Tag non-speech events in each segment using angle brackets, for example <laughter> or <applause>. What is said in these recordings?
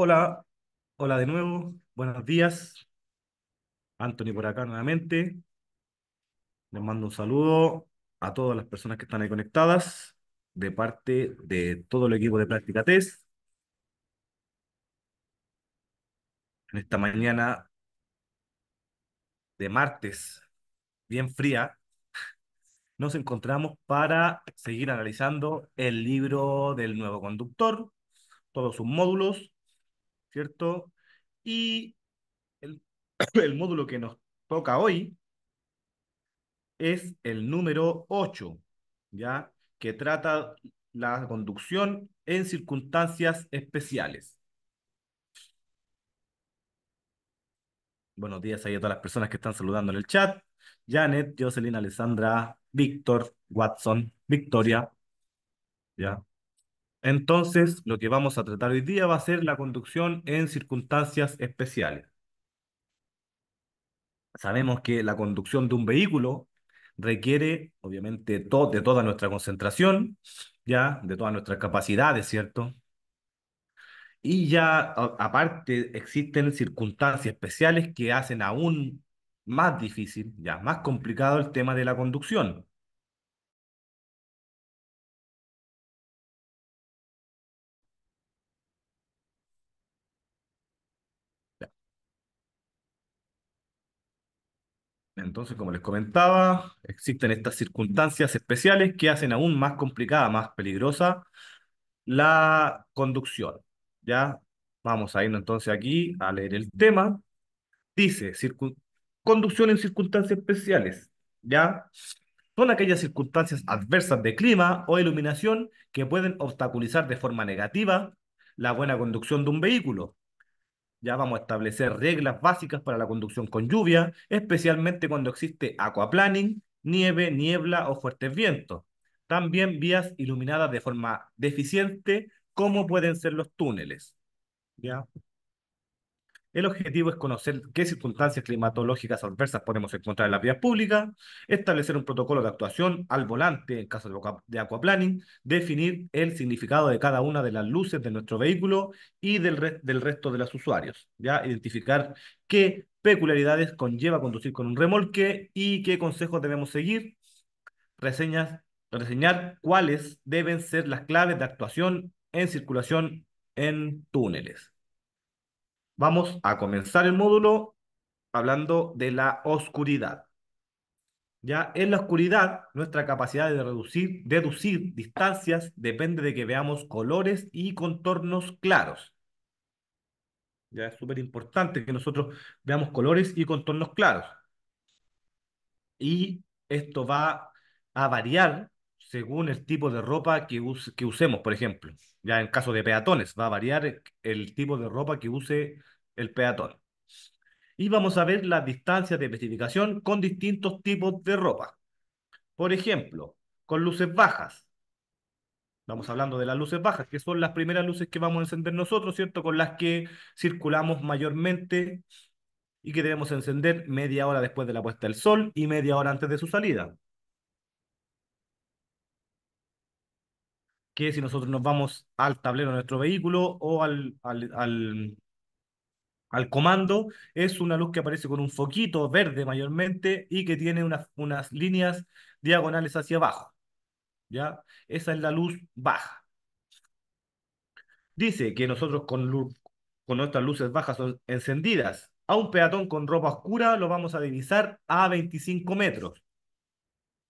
Hola, hola de nuevo, buenos días. Anthony por acá nuevamente. Les mando un saludo a todas las personas que están ahí conectadas de parte de todo el equipo de Práctica Test. En esta mañana de martes, bien fría, nos encontramos para seguir analizando el libro del nuevo conductor, todos sus módulos, ¿cierto? Y <clears throat> el, módulo que nos toca hoy es el número 8, ¿ya? Que trata la conducción en circunstancias especiales. Buenos días ahí a todas las personas que están saludando en el chat. Janet, Jocelyn, Alessandra, Víctor, Watson, Victoria. ¿Ya? Entonces, lo que vamos a tratar hoy día va a ser la conducción en circunstancias especiales. Sabemos que la conducción de un vehículo requiere, obviamente, de toda nuestra concentración, ya, de todas nuestras capacidades, ¿cierto? Y ya, aparte, existen circunstancias especiales que hacen aún más difícil, ya, más complicado el tema de la conducción. Entonces, como les comentaba, existen estas circunstancias especiales que hacen aún más complicada, más peligrosa la conducción. ¿ya? Vamos a irnos entonces aquí a leer el tema. Dice, conducción en circunstancias especiales. ¿ya? Son aquellas circunstancias adversas de clima o iluminación que pueden obstaculizar de forma negativa la buena conducción de un vehículo, ya vamos a establecer reglas básicas para la conducción con lluvia, especialmente cuando existe aquaplaning, nieve, niebla o fuertes vientos. También vías iluminadas de forma deficiente, como pueden ser los túneles. ¿Ya? El objetivo es conocer qué circunstancias climatológicas adversas podemos encontrar en las vías públicas, establecer un protocolo de actuación al volante en caso de aquaplaning, definir el significado de cada una de las luces de nuestro vehículo y del, resto de los usuarios, ¿ya? identificar qué peculiaridades conlleva conducir con un remolque y qué consejos debemos seguir, reseñar cuáles deben ser las claves de actuación en circulación en túneles. Vamos a comenzar el módulo hablando de la oscuridad. Ya en la oscuridad, nuestra capacidad de reducir, deducir distancias depende de que veamos colores y contornos claros. Ya es súper importante que nosotros veamos colores y contornos claros. Y esto va a variar según el tipo de ropa que, que usemos, por ejemplo. Ya en caso de peatones, va a variar el tipo de ropa que use el peatón. Y vamos a ver las distancias de especificación con distintos tipos de ropa. Por ejemplo, con luces bajas. Vamos hablando de las luces bajas, que son las primeras luces que vamos a encender nosotros, ¿cierto? Con las que circulamos mayormente y que debemos encender media hora después de la puesta del sol y media hora antes de su salida. que si nosotros nos vamos al tablero de nuestro vehículo o al, al, comando, es una luz que aparece con un foquito verde mayormente y que tiene unas, unas líneas diagonales hacia abajo. ¿Ya? Esa es la luz baja. Dice que nosotros con, con nuestras luces bajas encendidas, a un peatón con ropa oscura lo vamos a divisar a 25 metros.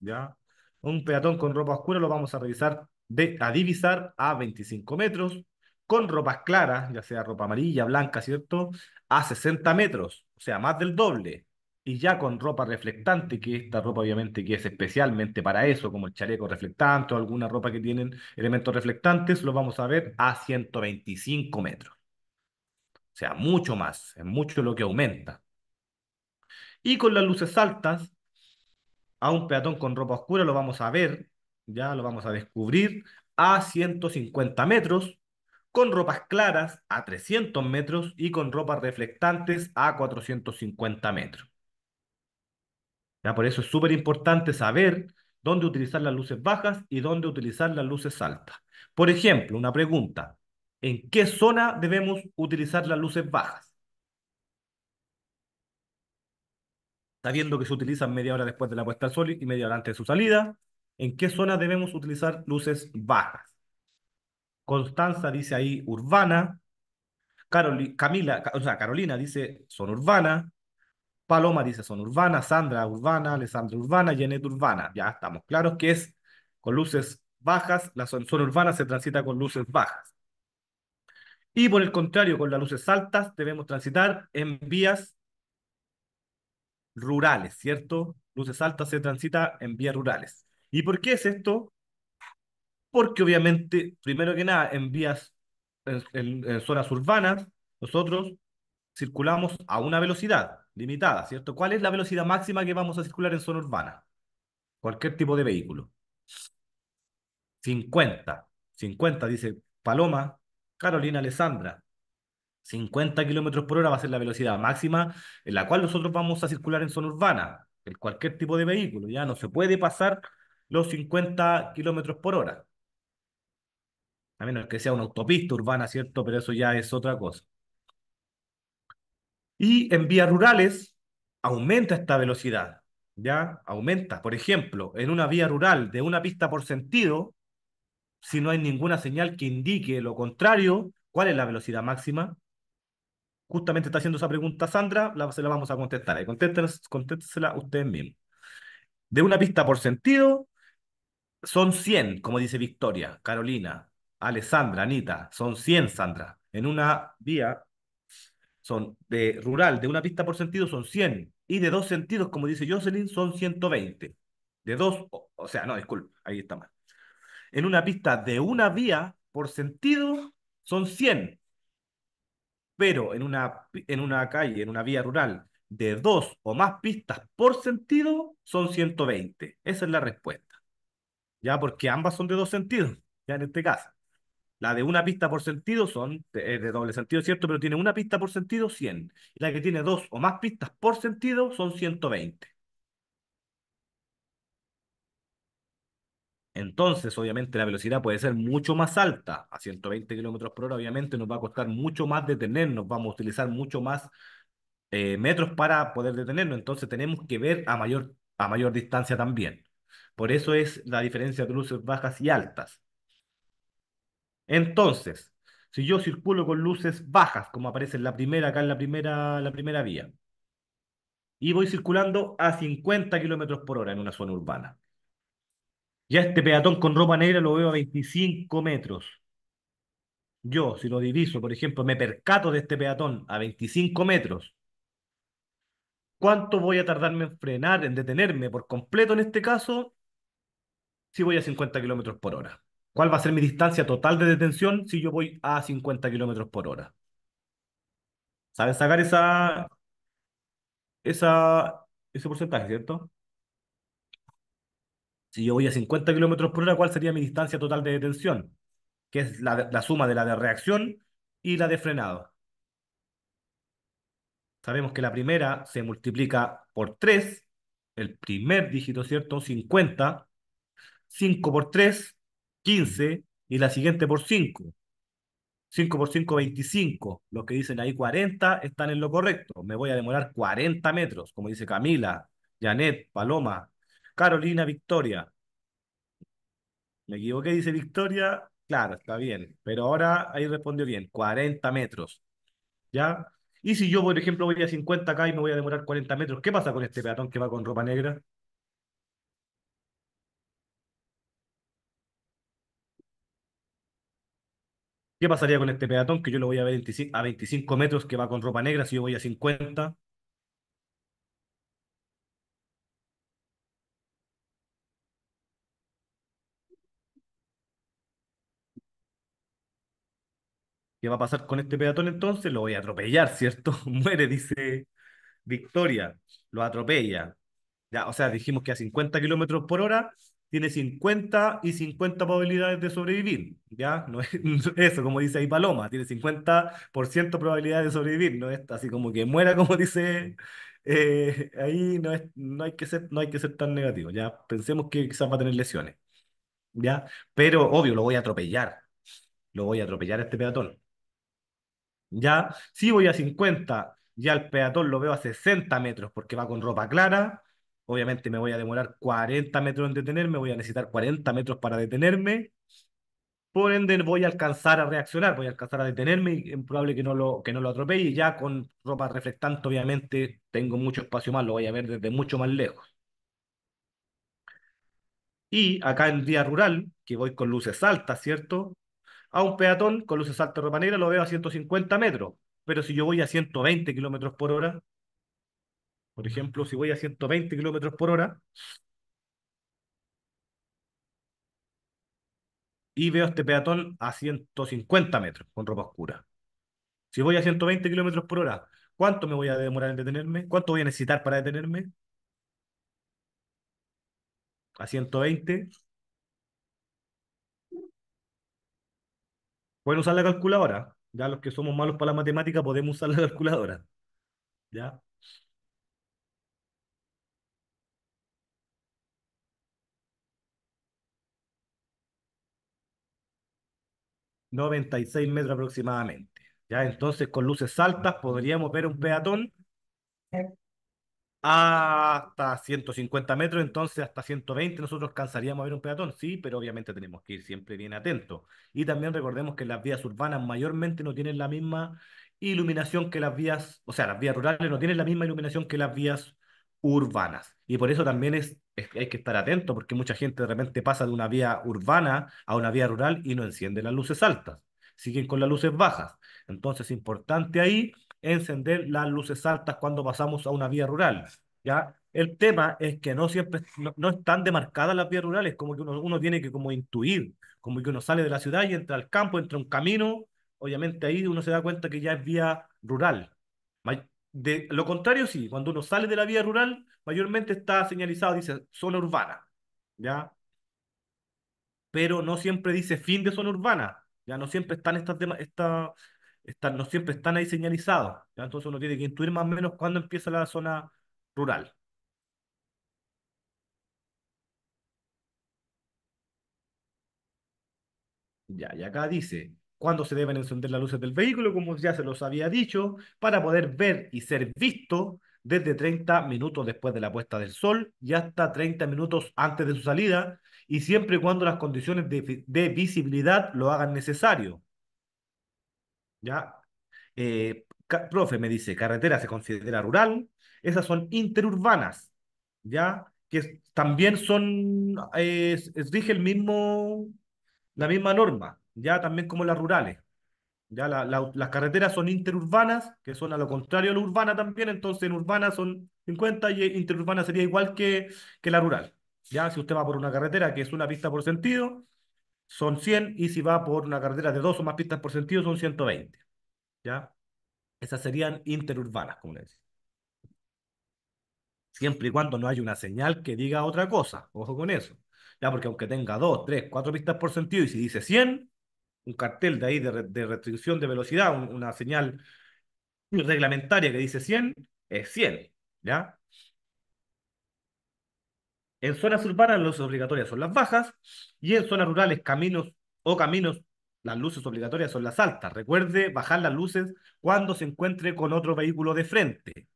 ¿Ya? Un peatón con ropa oscura lo vamos a revisar de, a divisar a 25 metros, con ropas claras, ya sea ropa amarilla, blanca, ¿cierto? A 60 metros, o sea, más del doble. Y ya con ropa reflectante, que esta ropa obviamente que es especialmente para eso, como el chaleco reflectante o alguna ropa que tienen elementos reflectantes, lo vamos a ver a 125 metros. O sea, mucho más, es mucho lo que aumenta. Y con las luces altas, a un peatón con ropa oscura lo vamos a ver ya lo vamos a descubrir, a 150 metros, con ropas claras a 300 metros y con ropas reflectantes a 450 metros. Ya por eso es súper importante saber dónde utilizar las luces bajas y dónde utilizar las luces altas. Por ejemplo, una pregunta, ¿en qué zona debemos utilizar las luces bajas? Sabiendo que se utilizan media hora después de la puesta al sol y media hora antes de su salida, en qué zona debemos utilizar luces bajas. Constanza dice ahí urbana, Camila, o sea, Carolina dice son urbana, Paloma dice son urbana, Sandra urbana, Alessandra urbana, Janet urbana. Ya estamos claros que es con luces bajas, la zona urbana se transita con luces bajas. Y por el contrario, con las luces altas debemos transitar en vías rurales, ¿cierto? Luces altas se transita en vías rurales. ¿Y por qué es esto? Porque obviamente, primero que nada, en vías, en, zonas urbanas, nosotros circulamos a una velocidad limitada, ¿cierto? ¿Cuál es la velocidad máxima que vamos a circular en zona urbana? Cualquier tipo de vehículo. 50, 50, dice Paloma, Carolina, Alessandra. 50 kilómetros por hora va a ser la velocidad máxima en la cual nosotros vamos a circular en zona urbana, en cualquier tipo de vehículo. Ya no se puede pasar los 50 kilómetros por hora. A menos que sea una autopista urbana, ¿cierto? Pero eso ya es otra cosa. Y en vías rurales aumenta esta velocidad, ¿ya? Aumenta. Por ejemplo, en una vía rural de una pista por sentido, si no hay ninguna señal que indique lo contrario, ¿cuál es la velocidad máxima? Justamente está haciendo esa pregunta Sandra, la, se la vamos a contestar. Conténtensela contéstenla ustedes mismos. De una pista por sentido son 100, como dice Victoria, Carolina, Alessandra, Anita, son 100, Sandra. En una vía son de rural, de una pista por sentido son 100, y de dos sentidos, como dice Jocelyn, son 120. De dos, o, sea, no, disculpe, ahí está mal. En una pista de una vía por sentido son 100, pero en una, en una calle, en una vía rural, de dos o más pistas por sentido son 120. Esa es la respuesta ya porque ambas son de dos sentidos, ya en este caso. La de una pista por sentido son de, doble sentido, ¿cierto? Pero tiene una pista por sentido, 100. Y la que tiene dos o más pistas por sentido son 120. Entonces, obviamente, la velocidad puede ser mucho más alta. A 120 kilómetros por hora, obviamente, nos va a costar mucho más detenernos. Vamos a utilizar mucho más eh, metros para poder detenernos. Entonces, tenemos que ver a mayor, a mayor distancia también. Por eso es la diferencia de luces bajas y altas. Entonces, si yo circulo con luces bajas, como aparece en la primera, acá en la primera, la primera vía, y voy circulando a 50 kilómetros por hora en una zona urbana. Ya este peatón con ropa negra lo veo a 25 metros. Yo, si lo diviso, por ejemplo, me percato de este peatón a 25 metros. ¿Cuánto voy a tardarme en frenar, en detenerme por completo en este caso? si voy a 50 kilómetros por hora? ¿Cuál va a ser mi distancia total de detención si yo voy a 50 kilómetros por hora? Sabes sacar esa, esa, ese porcentaje, cierto? Si yo voy a 50 kilómetros por hora, ¿cuál sería mi distancia total de detención? Que es la, la suma de la de reacción y la de frenado. Sabemos que la primera se multiplica por 3, el primer dígito, ¿cierto? 50, 5 por 3, 15, y la siguiente por 5. 5 por 5, 25. Los que dicen ahí 40 están en lo correcto. Me voy a demorar 40 metros, como dice Camila, Janet, Paloma, Carolina, Victoria. Me equivoqué, dice Victoria. Claro, está bien. Pero ahora ahí respondió bien, 40 metros. ¿Ya? Y si yo, por ejemplo, voy a 50 acá y me voy a demorar 40 metros, ¿qué pasa con este peatón que va con ropa negra? ¿Qué pasaría con este peatón que yo lo voy a ver 25, a 25 metros que va con ropa negra si yo voy a 50? ¿Qué va a pasar con este peatón entonces? Lo voy a atropellar, ¿cierto? <laughs> Muere, dice Victoria. Lo atropella. Ya, o sea, dijimos que a 50 kilómetros por hora tiene 50 y 50 probabilidades de sobrevivir, ¿ya? <laughs> No es, eso, como dice ahí Paloma, tiene 50% probabilidad de sobrevivir, no es así como que muera, <laughs> como dice eh, ahí, no, es, no, hay que ser, no hay que ser tan negativo, ¿ya? Pensemos que quizás va a tener lesiones, ¿ya? Pero obvio, lo voy a atropellar, lo voy a atropellar a este peatón, ¿ya? Si voy a 50, ya el peatón lo veo a 60 metros porque va con ropa clara, Obviamente me voy a demorar 40 metros en detenerme, voy a necesitar 40 metros para detenerme. Por ende, voy a alcanzar a reaccionar, voy a alcanzar a detenerme y es probable que no lo, que no lo atropelle. Ya con ropa reflectante, obviamente, tengo mucho espacio más, lo voy a ver desde mucho más lejos. Y acá en día rural, que voy con luces altas, ¿cierto? A un peatón con luces altas ropa negra lo veo a 150 metros, pero si yo voy a 120 kilómetros por hora, por ejemplo, si voy a 120 kilómetros por hora y veo este peatón a 150 metros con ropa oscura. Si voy a 120 kilómetros por hora, ¿cuánto me voy a demorar en detenerme? ¿Cuánto voy a necesitar para detenerme? A 120. Pueden usar la calculadora. Ya los que somos malos para la matemática podemos usar la <laughs> calculadora. ¿Ya? 96 metros aproximadamente. ¿ya? Entonces, con luces altas podríamos ver un peatón hasta 150 metros, entonces hasta 120 nosotros cansaríamos de ver un peatón, sí, pero obviamente tenemos que ir siempre bien atentos. Y también recordemos que las vías urbanas mayormente no tienen la misma iluminación que las vías, o sea, las vías rurales no tienen la misma iluminación que las vías urbanas. Y por eso también es, hay que estar atento, porque mucha gente de repente pasa de una vía urbana a una vía rural y no enciende las luces altas, siguen con las luces bajas. Entonces es importante ahí encender las luces altas cuando pasamos a una vía rural. ¿ya? El tema es que no siempre no, están demarcadas las vías rurales, como que uno, uno tiene que como intuir, como que uno sale de la ciudad y entra al campo, entra un camino, obviamente ahí uno se da cuenta que ya es vía rural. De lo contrario, sí, cuando uno sale de la vía rural, mayormente está señalizado, dice zona urbana, ¿ya? Pero no siempre dice fin de zona urbana, ¿ya? No siempre están estas, no siempre están ahí señalizados, ¿ya? Entonces uno tiene que intuir más o menos cuándo empieza la zona rural. Ya, y acá dice, cuándo se deben encender las luces del vehículo, como ya se los había dicho, para poder ver y ser visto desde 30 minutos después de la puesta del sol y hasta 30 minutos antes de su salida, y siempre y cuando las condiciones de, visibilidad lo hagan necesario. ¿Ya? Eh, profe me dice, carretera se considera rural, esas son interurbanas, ¿ya? Que también son, eh, es, dije el mismo, la misma norma, ya también como las rurales. Ya las carreteras son interurbanas, que son a lo contrario de la urbana también, entonces en urbana son 50 y interurbana sería igual que, que la rural. Ya si usted va por una carretera que es una pista por sentido, son 100 y si va por una carretera de dos o más pistas por sentido son 120. ¿Ya? Esas serían interurbanas, como le decía. Siempre y cuando no haya una señal que diga otra cosa, ojo con eso. Ya, porque aunque tenga dos, tres, cuatro pistas por sentido y si dice 100, un cartel de ahí de, restricción de velocidad, una señal reglamentaria que dice 100, es 100, ¿ya? En zonas urbanas las obligatorias son las bajas y en zonas rurales, caminos o caminos, las luces obligatorias son las altas. Recuerde bajar las luces cuando se encuentre con otro vehículo de frente.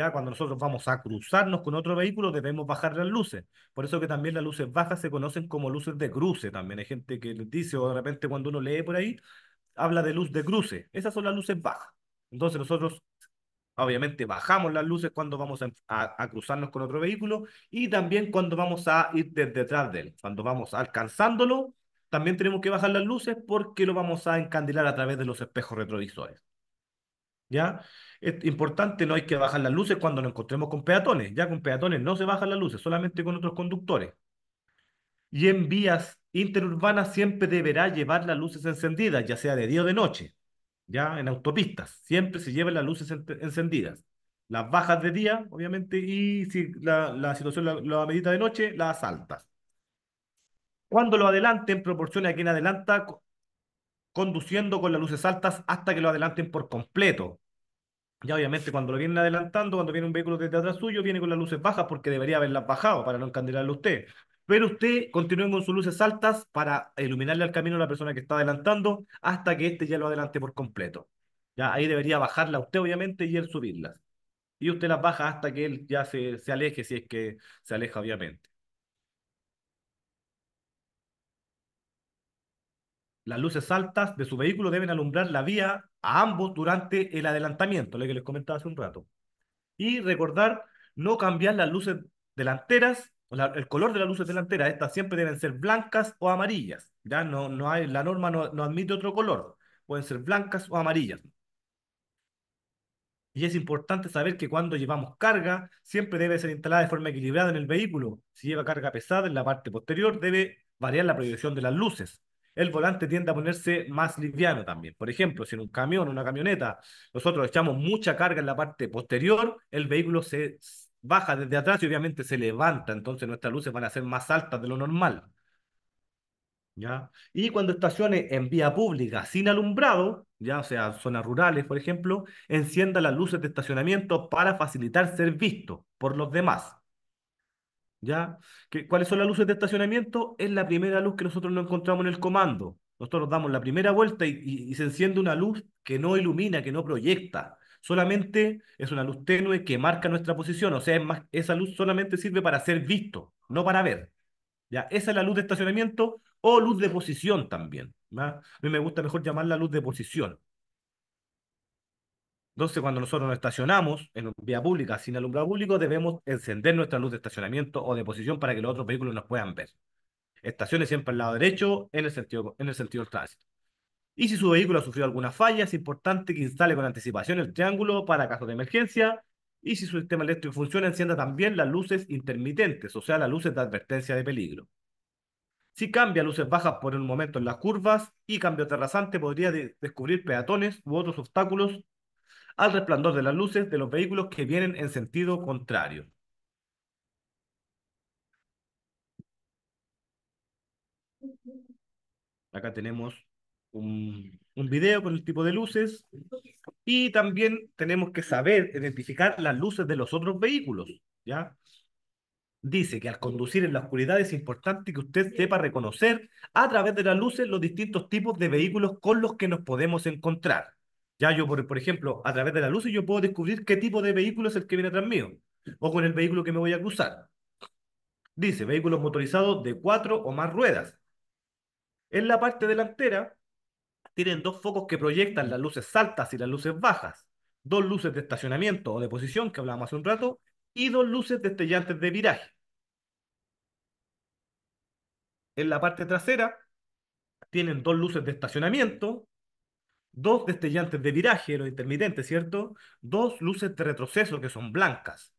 Ya cuando nosotros vamos a cruzarnos con otro vehículo debemos bajar las luces. Por eso que también las luces bajas se conocen como luces de cruce. También hay gente que les dice o de repente cuando uno lee por ahí habla de luz de cruce. Esas son las luces bajas. Entonces nosotros obviamente bajamos las luces cuando vamos a, a, cruzarnos con otro vehículo y también cuando vamos a ir desde detrás de él. Cuando vamos alcanzándolo, también tenemos que bajar las luces porque lo vamos a encandilar a través de los espejos retrovisores. ¿ya? Es importante, no hay que bajar las luces cuando nos encontremos con peatones, ya con peatones no se bajan las luces, solamente con otros conductores. Y en vías interurbanas siempre deberá llevar las luces encendidas, ya sea de día o de noche, ya en autopistas, siempre se llevan las luces encendidas. Las bajas de día, obviamente, y si la, situación lo amerita medita de noche, las altas. Cuando lo adelanten, proporcione a quien adelanta conduciendo con las luces altas hasta que lo adelanten por completo. Ya obviamente cuando lo vienen adelantando, cuando viene un vehículo desde atrás suyo, viene con las luces bajas porque debería haberlas bajado para no a usted. Pero usted continúe con sus luces altas para iluminarle al camino a la persona que está adelantando hasta que éste ya lo adelante por completo. Ya ahí debería bajarla usted obviamente y él subirlas. Y usted las baja hasta que él ya se, se aleje, si es que se aleja obviamente. Las luces altas de su vehículo deben alumbrar la vía a ambos durante el adelantamiento, lo que les comentaba hace un rato. Y recordar no cambiar las luces delanteras, el color de las luces delanteras, estas siempre deben ser blancas o amarillas. Ya no, no hay, la norma no admite otro color, pueden ser blancas o amarillas. Y es importante saber que cuando llevamos carga, siempre debe ser instalada de forma equilibrada en el vehículo. Si lleva carga pesada en la parte posterior, debe variar la proyección de las luces el volante tiende a ponerse más liviano también. Por ejemplo, si en un camión, una camioneta, nosotros echamos mucha carga en la parte posterior, el vehículo se baja desde atrás y obviamente se levanta, entonces nuestras luces van a ser más altas de lo normal. ¿Ya? Y cuando estacione en vía pública sin alumbrado, ya o sea, zonas rurales, por ejemplo, encienda las luces de estacionamiento para facilitar ser visto por los demás. ¿Ya? ¿Cuáles son las luces de estacionamiento? Es la primera luz que nosotros no encontramos en el comando. Nosotros damos la primera vuelta y, se enciende una luz que no ilumina, que no proyecta. Solamente es una luz tenue que marca nuestra posición. O sea, es más, esa luz solamente sirve para ser visto, no para ver. ¿Ya? Esa es la luz de estacionamiento o luz de posición también. A mí me gusta mejor llamarla luz de posición. Entonces, cuando nosotros nos estacionamos en vía pública sin alumbrado público, debemos encender nuestra luz de estacionamiento o de posición para que los otros vehículos nos puedan ver. Estacione siempre al lado derecho en el sentido, en el sentido del tránsito. Y si su vehículo ha sufrido alguna falla, es importante que instale con anticipación el triángulo para caso de emergencia. Y si su sistema eléctrico funciona, encienda también las luces intermitentes, o sea, las luces de advertencia de peligro. Si cambia luces bajas por un momento en las curvas y cambio terrazante, podría descubrir peatones u otros obstáculos al resplandor de las luces de los vehículos que vienen en sentido contrario. Acá tenemos un, video con el tipo de luces y también tenemos que saber identificar las luces de los otros vehículos, ¿ya? Dice que al conducir en la oscuridad es importante que usted sepa reconocer a través de las luces los distintos tipos de vehículos con los que nos podemos encontrar. Ya yo, por, ejemplo, a través de la luz yo puedo descubrir qué tipo de vehículo es el que viene tras mío o con el vehículo que me voy a cruzar. Dice, vehículos motorizados de cuatro o más ruedas. En la parte delantera tienen dos focos que proyectan las luces altas y las luces bajas, dos luces de estacionamiento o de posición que hablábamos hace un rato y dos luces destellantes de viraje. En la parte trasera tienen dos luces de estacionamiento dos destellantes de viraje, los intermitentes, ¿cierto? Dos luces de retroceso que son blancas,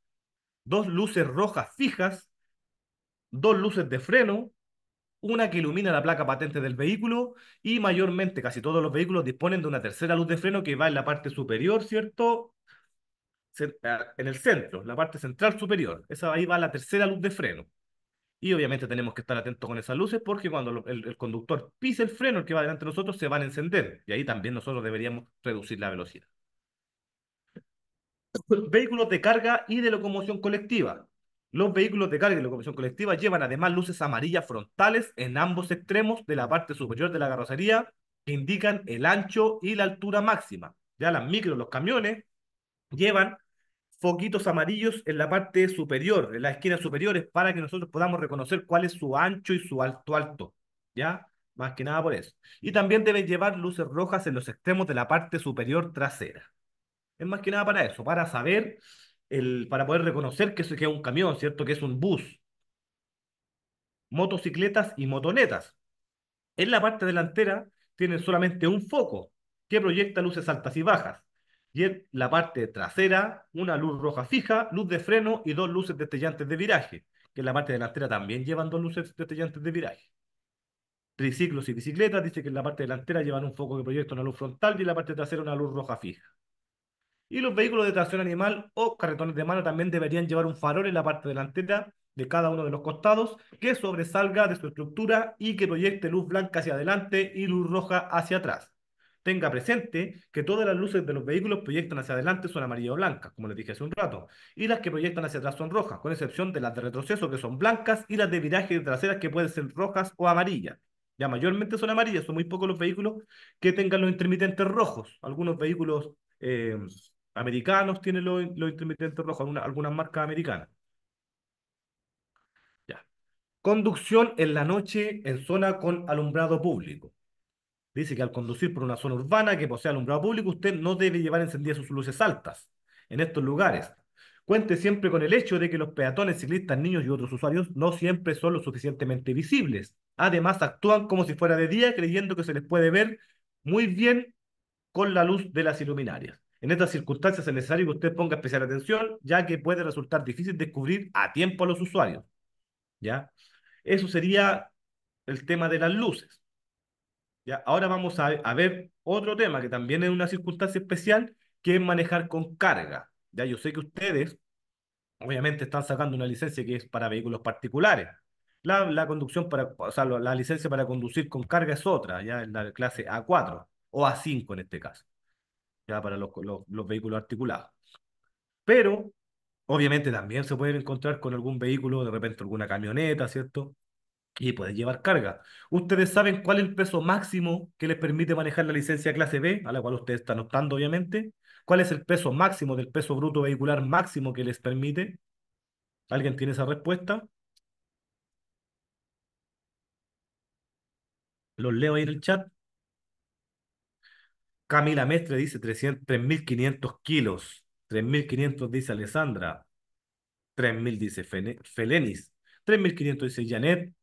dos luces rojas fijas, dos luces de freno, una que ilumina la placa patente del vehículo y mayormente casi todos los vehículos disponen de una tercera luz de freno que va en la parte superior, ¿cierto? Ah, en el centro, la parte central superior. Esa ahí va la tercera luz de freno. Y obviamente tenemos que estar atentos con esas luces porque cuando el, conductor pisa el freno, el que va delante de nosotros, se van a encender. Y ahí también nosotros deberíamos reducir la velocidad. <coughs> Vehículos de carga y de locomoción colectiva. Los vehículos de carga y locomoción colectiva llevan además luces amarillas frontales en ambos extremos de la parte superior de la carrocería que indican el ancho y la altura máxima. Ya las micros, los camiones llevan foquitos amarillos en la parte superior, en las esquinas superiores, para que nosotros podamos reconocer cuál es su ancho y su alto alto, ¿ya? Más que nada por eso. Y también deben llevar luces rojas en los extremos de la parte superior trasera. Es más que nada para eso, para saber, el, para poder reconocer que, que es un camión, ¿cierto? Que es un bus. Motocicletas y motonetas. En la parte delantera tienen solamente un foco que proyecta luces altas y bajas y en la parte trasera una luz roja fija, luz de freno y dos luces destellantes de viraje, que en la parte delantera también llevan dos luces destellantes de viraje. Triciclos y bicicletas, dice que en la parte delantera llevan un foco que proyecta una luz frontal y en la parte trasera una luz roja fija. Y los vehículos de tracción animal o carretones de mano también deberían llevar un farol en la parte delantera de cada uno de los costados que sobresalga de su estructura y que proyecte luz blanca hacia adelante y luz roja hacia atrás tenga presente que todas las luces de los vehículos proyectan hacia adelante son amarillas o blancas, como les dije hace un rato, y las que proyectan hacia atrás son rojas, con excepción de las de retroceso que son blancas y las de viraje traseras que pueden ser rojas o amarillas. Ya mayormente son amarillas, son muy pocos los vehículos que tengan los intermitentes rojos. Algunos vehículos eh, americanos tienen los, intermitentes rojos, algunas, algunas marcas americanas. Conducción en la noche en zona con alumbrado público. Dice que al conducir por una zona urbana que posee alumbrado público, usted no debe llevar encendidas sus luces altas en estos lugares. Cuente siempre con el hecho de que los peatones, ciclistas, niños y otros usuarios no siempre son lo suficientemente visibles. Además, actúan como si fuera de día, creyendo que se les puede ver muy bien con la luz de las iluminarias. En estas circunstancias es necesario que usted ponga especial atención, ya que puede resultar difícil descubrir a tiempo a los usuarios. ¿Ya? Eso sería el tema de las luces. ¿ya? Ahora vamos a, a, ver otro tema que también es una circunstancia especial, que es manejar con carga. ¿ya? Yo sé que ustedes, obviamente, están sacando una licencia que es para vehículos particulares. La, conducción para, la licencia para conducir con carga es otra, ya en la clase A4 o A5 en este caso, ya para los, los, los vehículos articulados. Pero Obviamente también se pueden encontrar con algún vehículo, de repente alguna camioneta, ¿cierto? y puedes llevar carga. Ustedes saben cuál es el peso máximo que les permite manejar la licencia clase B, a la cual ustedes están optando, obviamente. ¿Cuál es el peso máximo del peso bruto vehicular máximo que les permite? ¿Alguien tiene esa respuesta? Los leo ahí en el chat. Camila Mestre dice 3.500 kilos. 3.500 dice Alessandra. 3.000 dice Felenis. 3.500 dice Janet.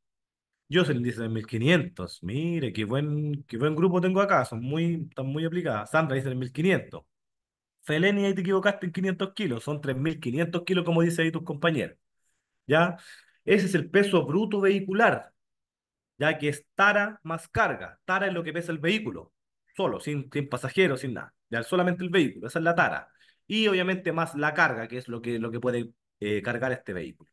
Yo soy el índice de 1500. Mire, qué buen, qué buen grupo tengo acá. Son muy, están muy aplicadas. Sandra dice el 1500. Felenia, ahí te equivocaste en 500 kilos. Son 3500 kilos, como dice ahí tus compañeros. ¿Ya? Ese es el peso bruto vehicular. Ya que es tara más carga. Tara es lo que pesa el vehículo. Solo, sin, sin pasajeros, sin nada. Ya, solamente el vehículo. Esa es la tara. Y obviamente más la carga, que es lo que, lo que puede eh, cargar este vehículo.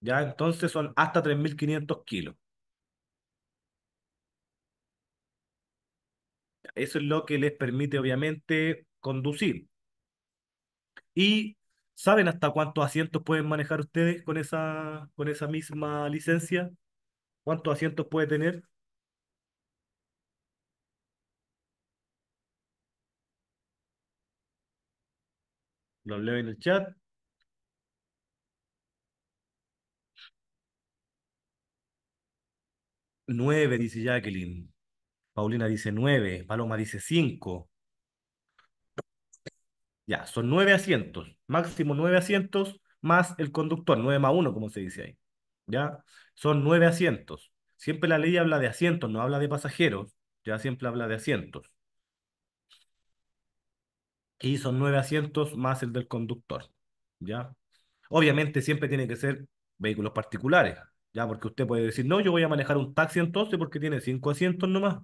Ya, entonces son hasta 3.500 kilos. Eso es lo que les permite, obviamente, conducir. ¿Y saben hasta cuántos asientos pueden manejar ustedes con esa, con esa misma licencia? ¿Cuántos asientos puede tener? Los leo en el chat. Nueve, dice Jacqueline. Paulina dice nueve. Paloma dice cinco. Ya, son nueve asientos. Máximo nueve asientos más el conductor. Nueve más uno, como se dice ahí. Ya, son nueve asientos. Siempre la ley habla de asientos, no habla de pasajeros. Ya siempre habla de asientos. Y son nueve asientos más el del conductor. ¿Ya? Obviamente siempre tiene que ser vehículos particulares. Ya, porque usted puede decir, no, yo voy a manejar un taxi entonces porque tiene cinco asientos nomás.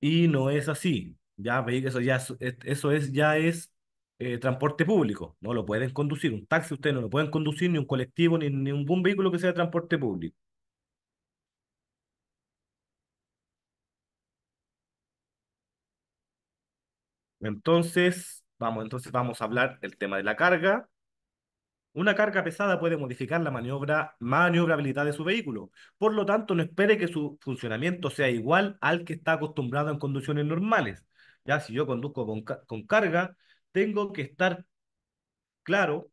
Y no es así. Ya, eso ya eso es, ya es eh, transporte público. No lo pueden conducir. Un taxi ustedes no lo pueden conducir, ni un colectivo, ni, ningún vehículo que sea de transporte público. Entonces, vamos, entonces vamos a hablar del tema de la carga. Una carga pesada puede modificar la maniobrabilidad de su vehículo. Por lo tanto, no espere que su funcionamiento sea igual al que está acostumbrado en conducciones normales. Ya si yo conduzco con, carga, tengo que estar claro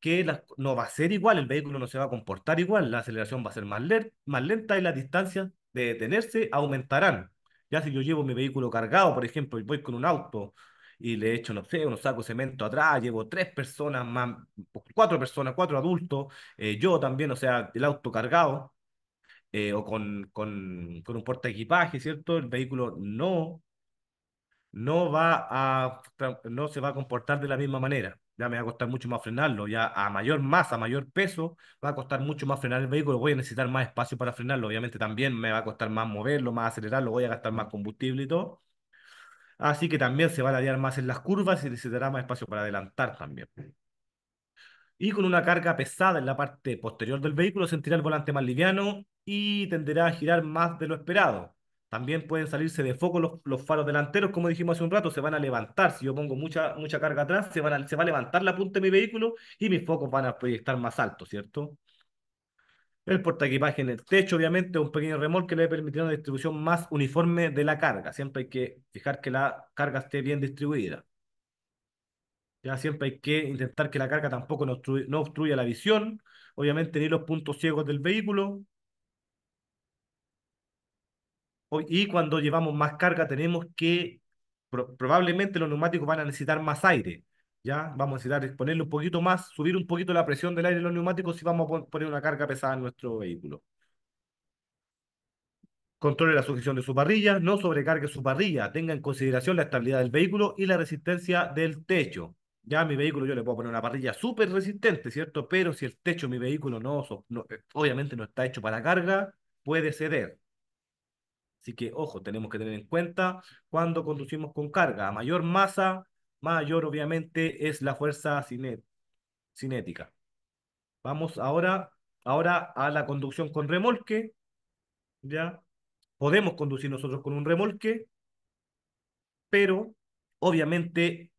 que no va a ser igual, el vehículo no se va a comportar igual, la aceleración va a ser más, más lenta y las distancias de detenerse aumentarán. Ya si yo llevo mi vehículo cargado, por ejemplo, y voy con un auto y le echo, no sé, unos saco de cemento atrás, llevo tres personas más, cuatro personas, cuatro adultos, eh, yo también, o sea, el auto cargado eh, o con, con, con un porta equipaje, ¿cierto? El vehículo no, no va a, no se va a comportar de la misma manera ya me va a costar mucho más frenarlo, ya a mayor masa, mayor peso, va a costar mucho más frenar el vehículo, voy a necesitar más espacio para frenarlo, obviamente también me va a costar más moverlo, más acelerarlo, voy a gastar más combustible y todo. Así que también se va a alinear más en las curvas y se necesitará más espacio para adelantar también. Y con una carga pesada en la parte posterior del vehículo sentirá el volante más liviano y tenderá a girar más de lo esperado. También pueden salirse de foco los, faros delanteros, como dijimos hace un rato, se van a levantar. Si yo pongo mucha, mucha carga atrás, se, se va a levantar la punta de mi vehículo y mis focos van a proyectar más altos, ¿cierto? el portaequipaje en el techo, obviamente, un pequeño remolque le permitirá una distribución más uniforme de la carga. Siempre hay que fijar que la carga esté bien distribuida. Ya siempre hay que intentar que la carga tampoco no obstruya, la visión, obviamente ni los puntos ciegos del vehículo. Y cuando llevamos más carga tenemos que, probablemente los neumáticos van a necesitar más aire. ¿ya? Vamos a necesitar ponerle un poquito más, subir un poquito la presión del aire en los neumáticos si vamos a poner una carga pesada en nuestro vehículo. Controle la sujeción de su parrilla, no sobrecargue su parrilla, tenga en consideración la estabilidad del vehículo y la resistencia del techo. Ya a mi vehículo yo le puedo poner una parrilla súper resistente, ¿cierto? Pero si el techo de mi vehículo no, eh, obviamente no está hecho para carga, puede ceder. Así que, ojo, tenemos que tener en cuenta cuando conducimos con carga. A mayor masa, mayor obviamente es la fuerza cinética. Vamos ahora, ahora a la conducción con remolque. ¿Ya? Podemos conducir nosotros con un remolque, pero obviamente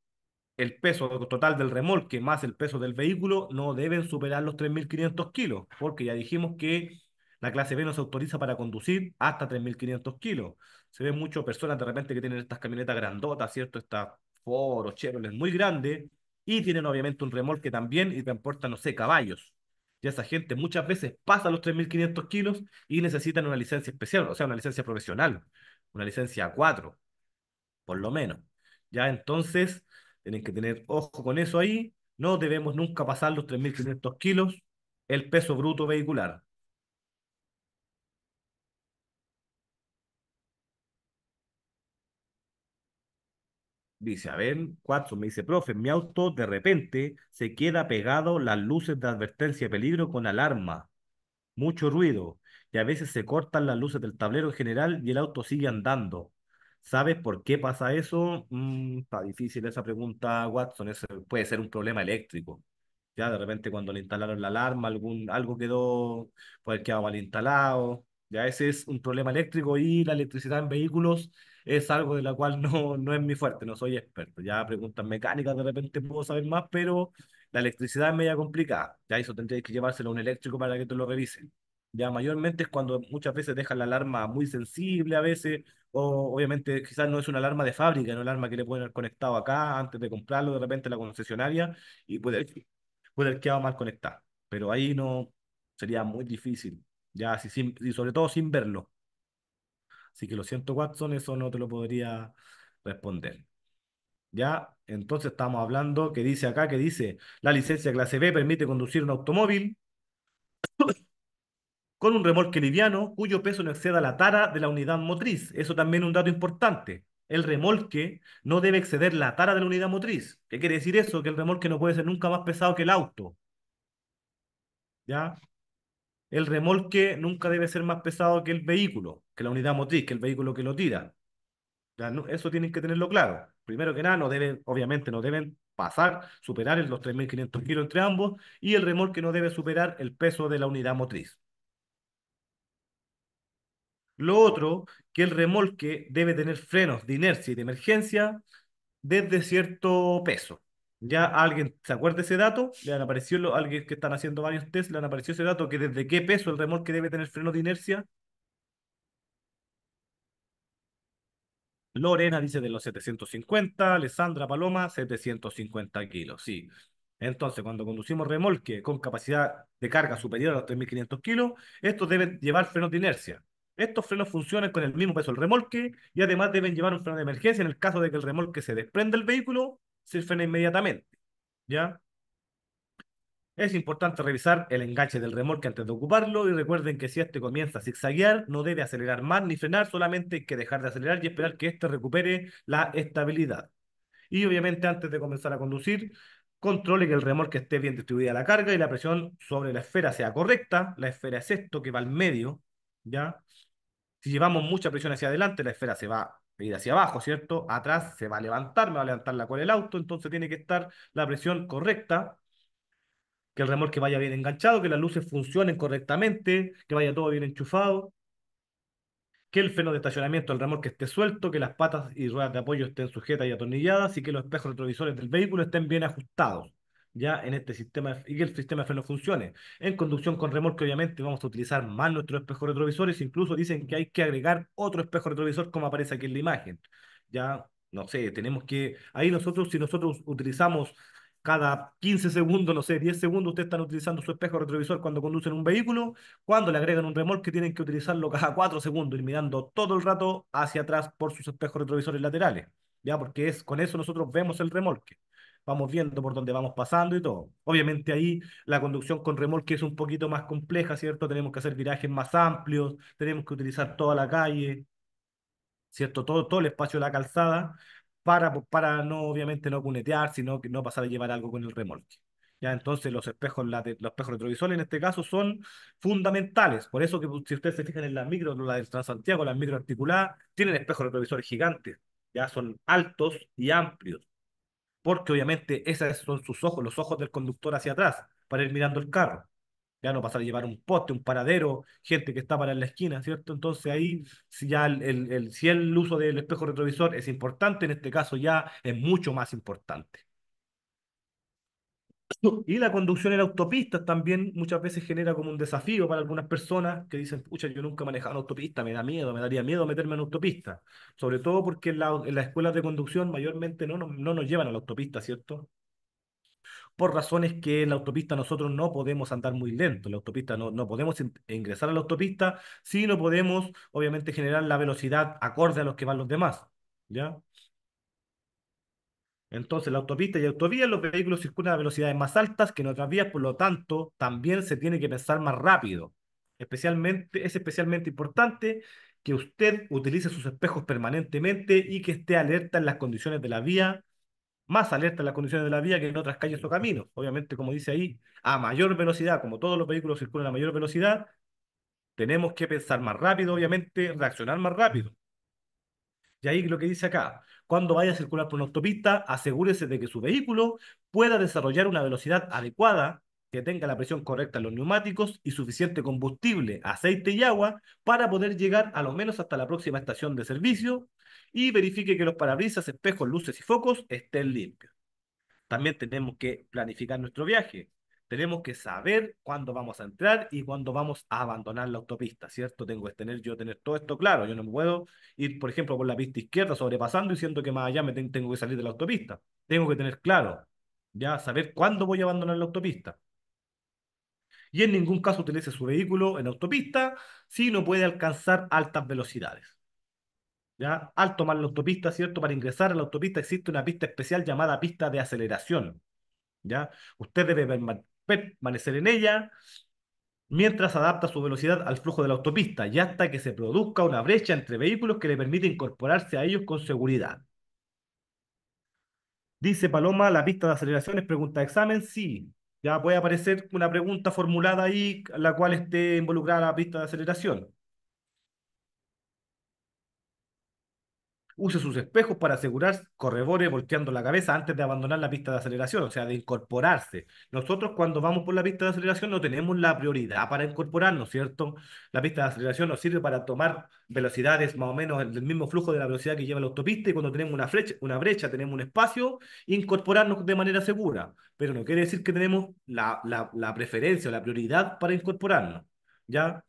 el peso total del remolque más el peso del vehículo no deben superar los 3.500 kilos, porque ya dijimos que la clase B no se autoriza para conducir hasta 3.500 kilos. Se ven muchas personas de repente que tienen estas camionetas grandotas, ¿cierto? Estas Ford o muy grande y tienen obviamente un remolque también y transportan, no sé, caballos. ya esa gente muchas veces pasa los 3.500 kilos y necesitan una licencia especial, o sea, una licencia profesional, una licencia A4, por lo menos. Ya entonces, tienen que tener ojo con eso ahí. No debemos nunca pasar los 3.500 kilos el peso bruto vehicular. dice, a ver, Watson me dice, profe, mi auto de repente se queda pegado las luces de advertencia de peligro con alarma, mucho ruido, y a veces se cortan las luces del tablero en general y el auto sigue andando. ¿Sabes por qué pasa eso? Mm, está difícil esa pregunta, Watson, puede ser un problema eléctrico. Ya de repente cuando le instalaron la alarma, algún, algo quedó, pues mal instalado. Ya ese es un problema eléctrico y la electricidad en vehículos es algo de la cual no, no es mi fuerte, no soy experto. Ya preguntas mecánicas de repente puedo saber más, pero la electricidad es media complicada. Ya eso tendréis que llevárselo a un eléctrico para que te lo revisen. Ya mayormente es cuando muchas veces dejan la alarma muy sensible a veces, o obviamente quizás no es una alarma de fábrica, no es una alarma que le pueden haber conectado acá antes de comprarlo de repente la concesionaria y puede haber, puede quedado mal conectada. Pero ahí no sería muy difícil, ya, y sobre todo sin verlo. Así que lo siento, Watson, eso no te lo podría responder. ¿Ya? Entonces estamos hablando que dice acá, que dice, la licencia clase B permite conducir un automóvil <coughs> con un remolque liviano cuyo peso no exceda la tara de la unidad motriz. Eso también es un dato importante. El remolque no debe exceder la tara de la unidad motriz. ¿Qué quiere decir eso? Que el remolque no puede ser nunca más pesado que el auto. ¿Ya? el remolque nunca debe ser más pesado que el vehículo, que la unidad motriz, que el vehículo que lo tira. eso tienen que tenerlo claro. Primero que nada, no deben, obviamente no deben pasar, superar los 3.500 kilos entre ambos y el remolque no debe superar el peso de la unidad motriz. Lo otro, que el remolque debe tener frenos de inercia y de emergencia desde cierto peso. Ya alguien se acuerda ese dato, le han aparecido, alguien que están haciendo varios test, le han aparecido ese dato, que desde qué peso el remolque debe tener freno de inercia. Lorena dice de los 750, Alessandra Paloma 750 kilos, sí. Entonces, cuando conducimos remolque con capacidad de carga superior a los 3.500 kilos, estos deben llevar frenos de inercia. Estos frenos funcionan con el mismo peso del remolque y además deben llevar un freno de emergencia en el caso de que el remolque se desprenda del vehículo se frena inmediatamente. ¿Ya? Es importante revisar el enganche del remolque antes de ocuparlo y recuerden que si este comienza a zigzaguear, no debe acelerar más ni frenar, solamente hay que dejar de acelerar y esperar que este recupere la estabilidad. Y obviamente antes de comenzar a conducir, controle que el remolque esté bien distribuida la carga y la presión sobre la esfera sea correcta. La esfera es esto que va al medio, ¿ya? Si llevamos mucha presión hacia adelante, la esfera se va ir hacia abajo, ¿cierto? Atrás se va a levantar, me va a levantar la cual el auto, entonces tiene que estar la presión correcta, que el remolque vaya bien enganchado, que las luces funcionen correctamente, que vaya todo bien enchufado, que el freno de estacionamiento del remolque esté suelto, que las patas y ruedas de apoyo estén sujetas y atornilladas y que los espejos retrovisores del vehículo estén bien ajustados ya en este sistema y que el sistema de no funcione. En conducción con remolque, obviamente, vamos a utilizar más nuestros espejos retrovisores. Incluso dicen que hay que agregar otro espejo retrovisor, como aparece aquí en la imagen. Ya, no sé, tenemos que. Ahí nosotros, si nosotros utilizamos cada 15 segundos, no sé, 10 segundos, ustedes están utilizando su espejo retrovisor cuando conducen un vehículo. Cuando le agregan un remolque, tienen que utilizarlo cada 4 segundos, ir mirando todo el rato hacia atrás por sus espejos retrovisores laterales. Ya, porque es con eso nosotros vemos el remolque vamos viendo por dónde vamos pasando y todo. Obviamente ahí la conducción con remolque es un poquito más compleja, ¿cierto? Tenemos que hacer virajes más amplios, tenemos que utilizar toda la calle, ¿cierto? Todo, todo el espacio de la calzada para, para no, obviamente, no cunetear, sino que no pasar a llevar algo con el remolque. ¿Ya? Entonces los espejos, los espejos retrovisores en este caso son fundamentales. Por eso que pues, si ustedes se fijan en las micro, las del Transantiago, las micro articuladas, tienen espejos retrovisores gigantes. Ya son altos y amplios porque obviamente esos son sus ojos, los ojos del conductor hacia atrás, para ir mirando el carro. Ya no pasar a llevar un poste, un paradero, gente que está para la esquina, ¿cierto? Entonces ahí, ya el, si el uso del espejo retrovisor es importante, en este caso ya es mucho más importante. Y la conducción en autopistas también muchas veces genera como un desafío para algunas personas que dicen, pucha, yo nunca he manejado autopista, me da miedo, me daría miedo meterme en autopista. Sobre todo porque en, la, las escuelas de conducción mayormente no, no, nos llevan a la autopista, ¿cierto? por razones que en la autopista nosotros no podemos andar muy lento, en la autopista no, no podemos ingresar a la autopista si no podemos, obviamente, generar la velocidad acorde a los que van los demás, ¿ya? Entonces, la autopista y autovía, los vehículos circulan a velocidades más altas que en otras vías, por lo tanto, también se tiene que pensar más rápido. Especialmente, es especialmente importante que usted utilice sus espejos permanentemente y que esté alerta en las condiciones de la vía, más alerta en las condiciones de la vía que en otras calles o caminos. Obviamente, como dice ahí, a mayor velocidad, como todos los vehículos circulan a mayor velocidad, tenemos que pensar más rápido, obviamente, reaccionar más rápido. Y ahí lo que dice acá, cuando vaya a circular por una autopista, asegúrese de que su vehículo pueda desarrollar una velocidad adecuada, que tenga la presión correcta en los neumáticos y suficiente combustible, aceite y agua para poder llegar a lo menos hasta la próxima estación de servicio y verifique que los parabrisas, espejos, luces y focos estén limpios. También tenemos que planificar nuestro viaje, tenemos que saber cuándo vamos a entrar y cuándo vamos a abandonar la autopista, ¿cierto? Tengo que tener yo tener todo esto claro. Yo no puedo ir, por ejemplo, por la pista izquierda sobrepasando y siento que más allá me tengo que salir de la autopista. Tengo que tener claro, ya saber cuándo voy a abandonar la autopista. Y en ningún caso utilice su vehículo en autopista si no puede alcanzar altas velocidades. ¿Ya? Al tomar la autopista, ¿cierto? Para ingresar a la autopista existe una pista especial llamada pista de aceleración. ¿Ya? Usted debe permanecer en ella mientras adapta su velocidad al flujo de la autopista y hasta que se produzca una brecha entre vehículos que le permite incorporarse a ellos con seguridad. Dice Paloma, la pista de es pregunta de examen, sí. Ya puede aparecer una pregunta formulada ahí, la cual esté involucrada la pista de aceleración. use sus espejos para asegurar corredores volteando la cabeza antes de abandonar la pista de aceleración, o sea, de incorporarse. Nosotros cuando vamos por la pista de aceleración no tenemos la prioridad para incorporarnos, ¿cierto? La pista de aceleración nos sirve para tomar velocidades más o menos del mismo flujo de la velocidad que lleva la autopista y cuando tenemos una, flecha, una brecha, tenemos un espacio, incorporarnos de manera segura, pero no quiere decir que tenemos la, la preferencia o la prioridad para incorporarnos, ¿ya?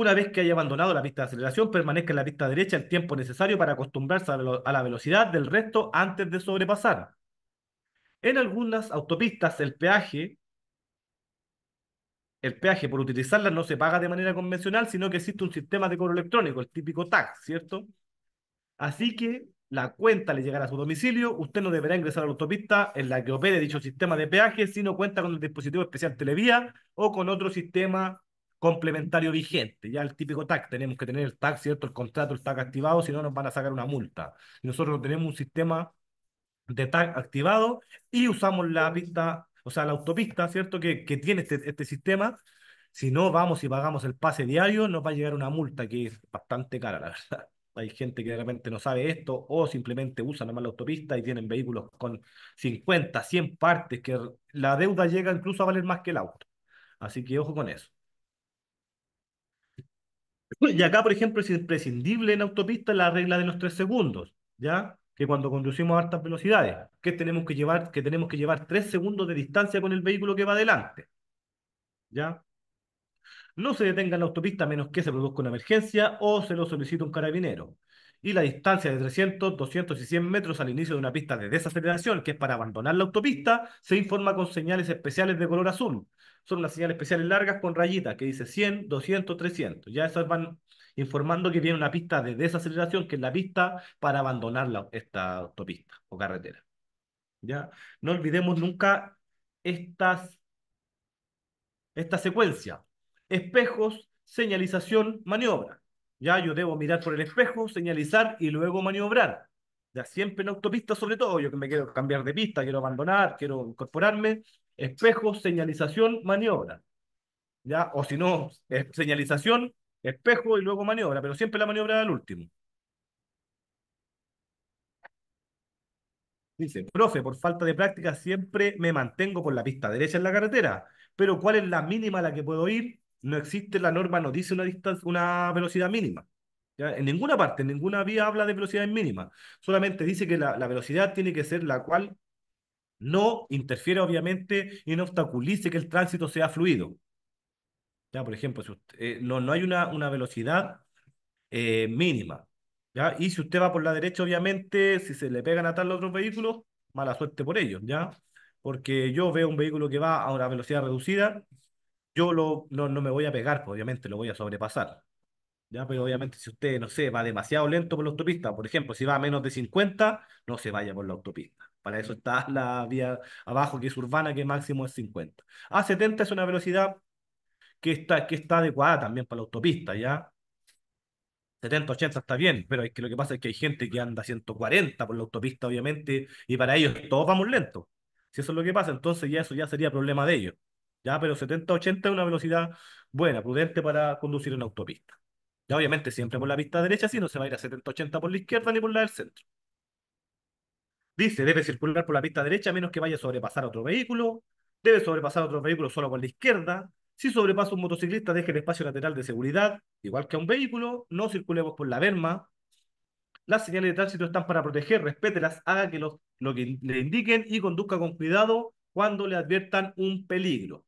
Una vez que haya abandonado la pista de aceleración, permanezca en la pista derecha el tiempo necesario para acostumbrarse a, la velocidad del resto antes de sobrepasar. En algunas autopistas el peaje, el peaje por utilizarla no se paga de manera convencional, sino que existe un sistema de cobro electrónico, el típico tag ¿cierto? Así que la cuenta le llegará a su domicilio, usted no deberá ingresar a la autopista en la que opere dicho sistema de peaje si no cuenta con el dispositivo especial Televía o con otro sistema complementario vigente. Ya el típico TAC, tenemos que tener el TAC, ¿cierto? El contrato, el TAC activado, si no nos van a sacar una multa. nosotros tenemos un sistema de TAC activado y usamos la pista, o sea, la autopista, ¿cierto? Que, que tiene este, este sistema. Si no vamos y pagamos el pase diario, nos va a llegar una multa que es bastante cara, la verdad. <laughs> Hay gente que realmente no sabe esto o simplemente usa nomás la autopista y tienen vehículos con 50, 100 partes que la deuda llega incluso a valer más que el auto. Así que ojo con eso. Y acá, por ejemplo, es imprescindible en autopista la regla de los tres segundos, ¿ya? Que cuando conducimos a altas velocidades, que tenemos que llevar, que tenemos que llevar tres segundos de distancia con el vehículo que va adelante, ¿ya? No se detenga en la autopista menos que se produzca una emergencia o se lo solicite un carabinero. Y la distancia de 300, 200 y 100 metros al inicio de una pista de desaceleración, que es para abandonar la autopista, se informa con señales especiales de color azul, son las señales especiales largas con rayitas que dice 100, 200, 300. Ya esas van informando que viene una pista de desaceleración, que es la pista para abandonar la, esta autopista o carretera. ¿Ya? No olvidemos nunca estas, esta secuencia. Espejos, señalización, maniobra. Ya yo debo mirar por el espejo, señalizar y luego maniobrar. Ya siempre en autopista, sobre todo, yo que me quiero cambiar de pista, quiero abandonar, quiero incorporarme, espejo, señalización, maniobra. ¿Ya? O si no, señalización, espejo y luego maniobra, pero siempre la maniobra al último. Dice, profe, por falta de práctica siempre me mantengo con la pista derecha en la carretera, pero ¿cuál es la mínima a la que puedo ir? No existe, la norma no dice una, distancia, una velocidad mínima. ¿Ya? En ninguna parte, en ninguna vía habla de velocidad mínima. Solamente dice que la, la velocidad tiene que ser la cual no interfiere, obviamente, y no obstaculice que el tránsito sea fluido. ¿Ya? Por ejemplo, eh, no, hay una, una velocidad eh, mínima. ¿ya? Y si usted va por la derecha, obviamente, si se le pegan a tal otros vehículos, mala suerte por ellos, ¿ya? Porque yo veo un vehículo que va a una velocidad reducida, yo lo, no, me voy a pegar, pues, obviamente lo voy a sobrepasar. ¿ya? Pero obviamente si usted, no va demasiado lento por la autopista, por ejemplo, si va a menos de 50, no se vaya por la autopista. Para eso está <laughs> la vía abajo, que es urbana, que máximo es 50. A70 ah, es una velocidad que está, que está adecuada también para la autopista, ¿ya? 70, 80 está bien, pero es que lo que pasa es que hay gente que anda a 140 por la autopista, obviamente, y para ellos todos vamos lentos. Si eso es lo que pasa, entonces ya eso ya sería problema de ellos. Ya, pero 70, 80 es una velocidad buena, prudente para conducir en autopista. Ya obviamente siempre por la pista derecha, si no se va a ir a 70, 80 por la izquierda ni por la del centro. Dice, debe circular por la pista derecha a menos que vaya a sobrepasar a otro vehículo, debe sobrepasar a otro vehículo solo por la izquierda, si sobrepasa un motociclista, deje el espacio lateral de seguridad, igual que a un vehículo, no circulemos por la berma, las señales de tránsito están para proteger, respételas, haga que lo que le indiquen y conduzca con cuidado cuando le adviertan un peligro.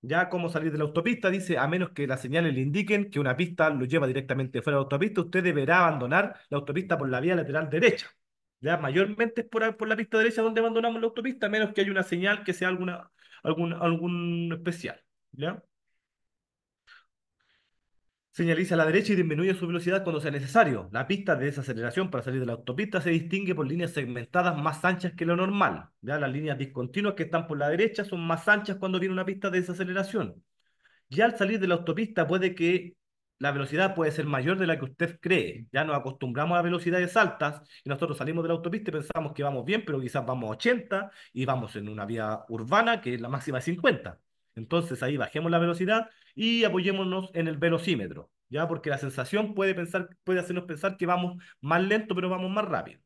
Ya cómo salir de la autopista, dice, a menos que las señales le indiquen que una pista lo lleva directamente fuera de la autopista, usted deberá abandonar la autopista por la vía lateral derecha mayormente es por, la pista derecha donde abandonamos la autopista, menos que haya una señal que sea alguna, algún, algún especial. Señaliza a la derecha y disminuye su velocidad cuando sea necesario. La pista de desaceleración para salir de la autopista se distingue por líneas segmentadas más anchas que lo normal. ¿ya? Las líneas discontinuas que están por la derecha son más anchas cuando viene una pista de desaceleración. Ya al salir de la autopista puede que la velocidad puede ser mayor de la que usted cree. Ya nos acostumbramos a velocidades altas y nosotros salimos de la autopista y pensamos que vamos bien, pero quizás vamos a 80 y vamos en una vía urbana que es la máxima de 50. Entonces ahí bajemos la velocidad y apoyémonos en el velocímetro, ¿ya? Porque la sensación puede, pensar, puede hacernos pensar que vamos más lento, pero vamos más rápido.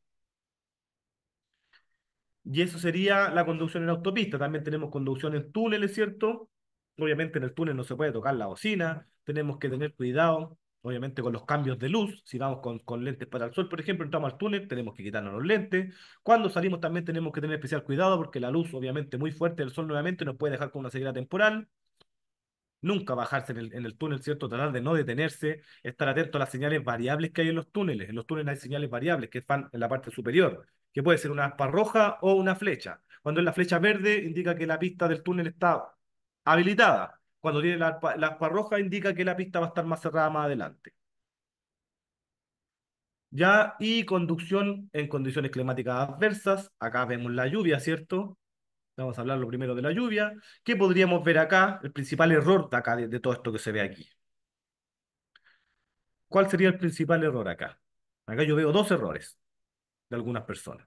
Y eso sería la conducción en autopista. También tenemos conducción en túneles, ¿cierto? Obviamente en el túnel no se puede tocar la bocina, tenemos que tener cuidado, obviamente con los cambios de luz, si vamos con, lentes para el sol, por ejemplo, entramos al túnel, tenemos que quitarnos los lentes, cuando salimos también tenemos que tener especial cuidado porque la luz obviamente muy fuerte del sol nuevamente nos puede dejar con una ceguera temporal, nunca bajarse en el, en el túnel, ¿cierto? Tratar de no detenerse, estar atento a las señales variables que hay en los túneles, en los túneles hay señales variables que están en la parte superior, que puede ser una aspa roja o una flecha, cuando es la flecha verde indica que la pista del túnel está habilitada. Cuando tiene la, la roja indica que la pista va a estar más cerrada más adelante. Ya, y conducción en condiciones climáticas adversas. Acá vemos la lluvia, ¿cierto? Vamos a hablar lo primero de la lluvia. ¿Qué podríamos ver acá? El principal error de acá, de, todo esto que se ve aquí. ¿Cuál sería el principal error acá? Acá yo veo dos errores de algunas personas.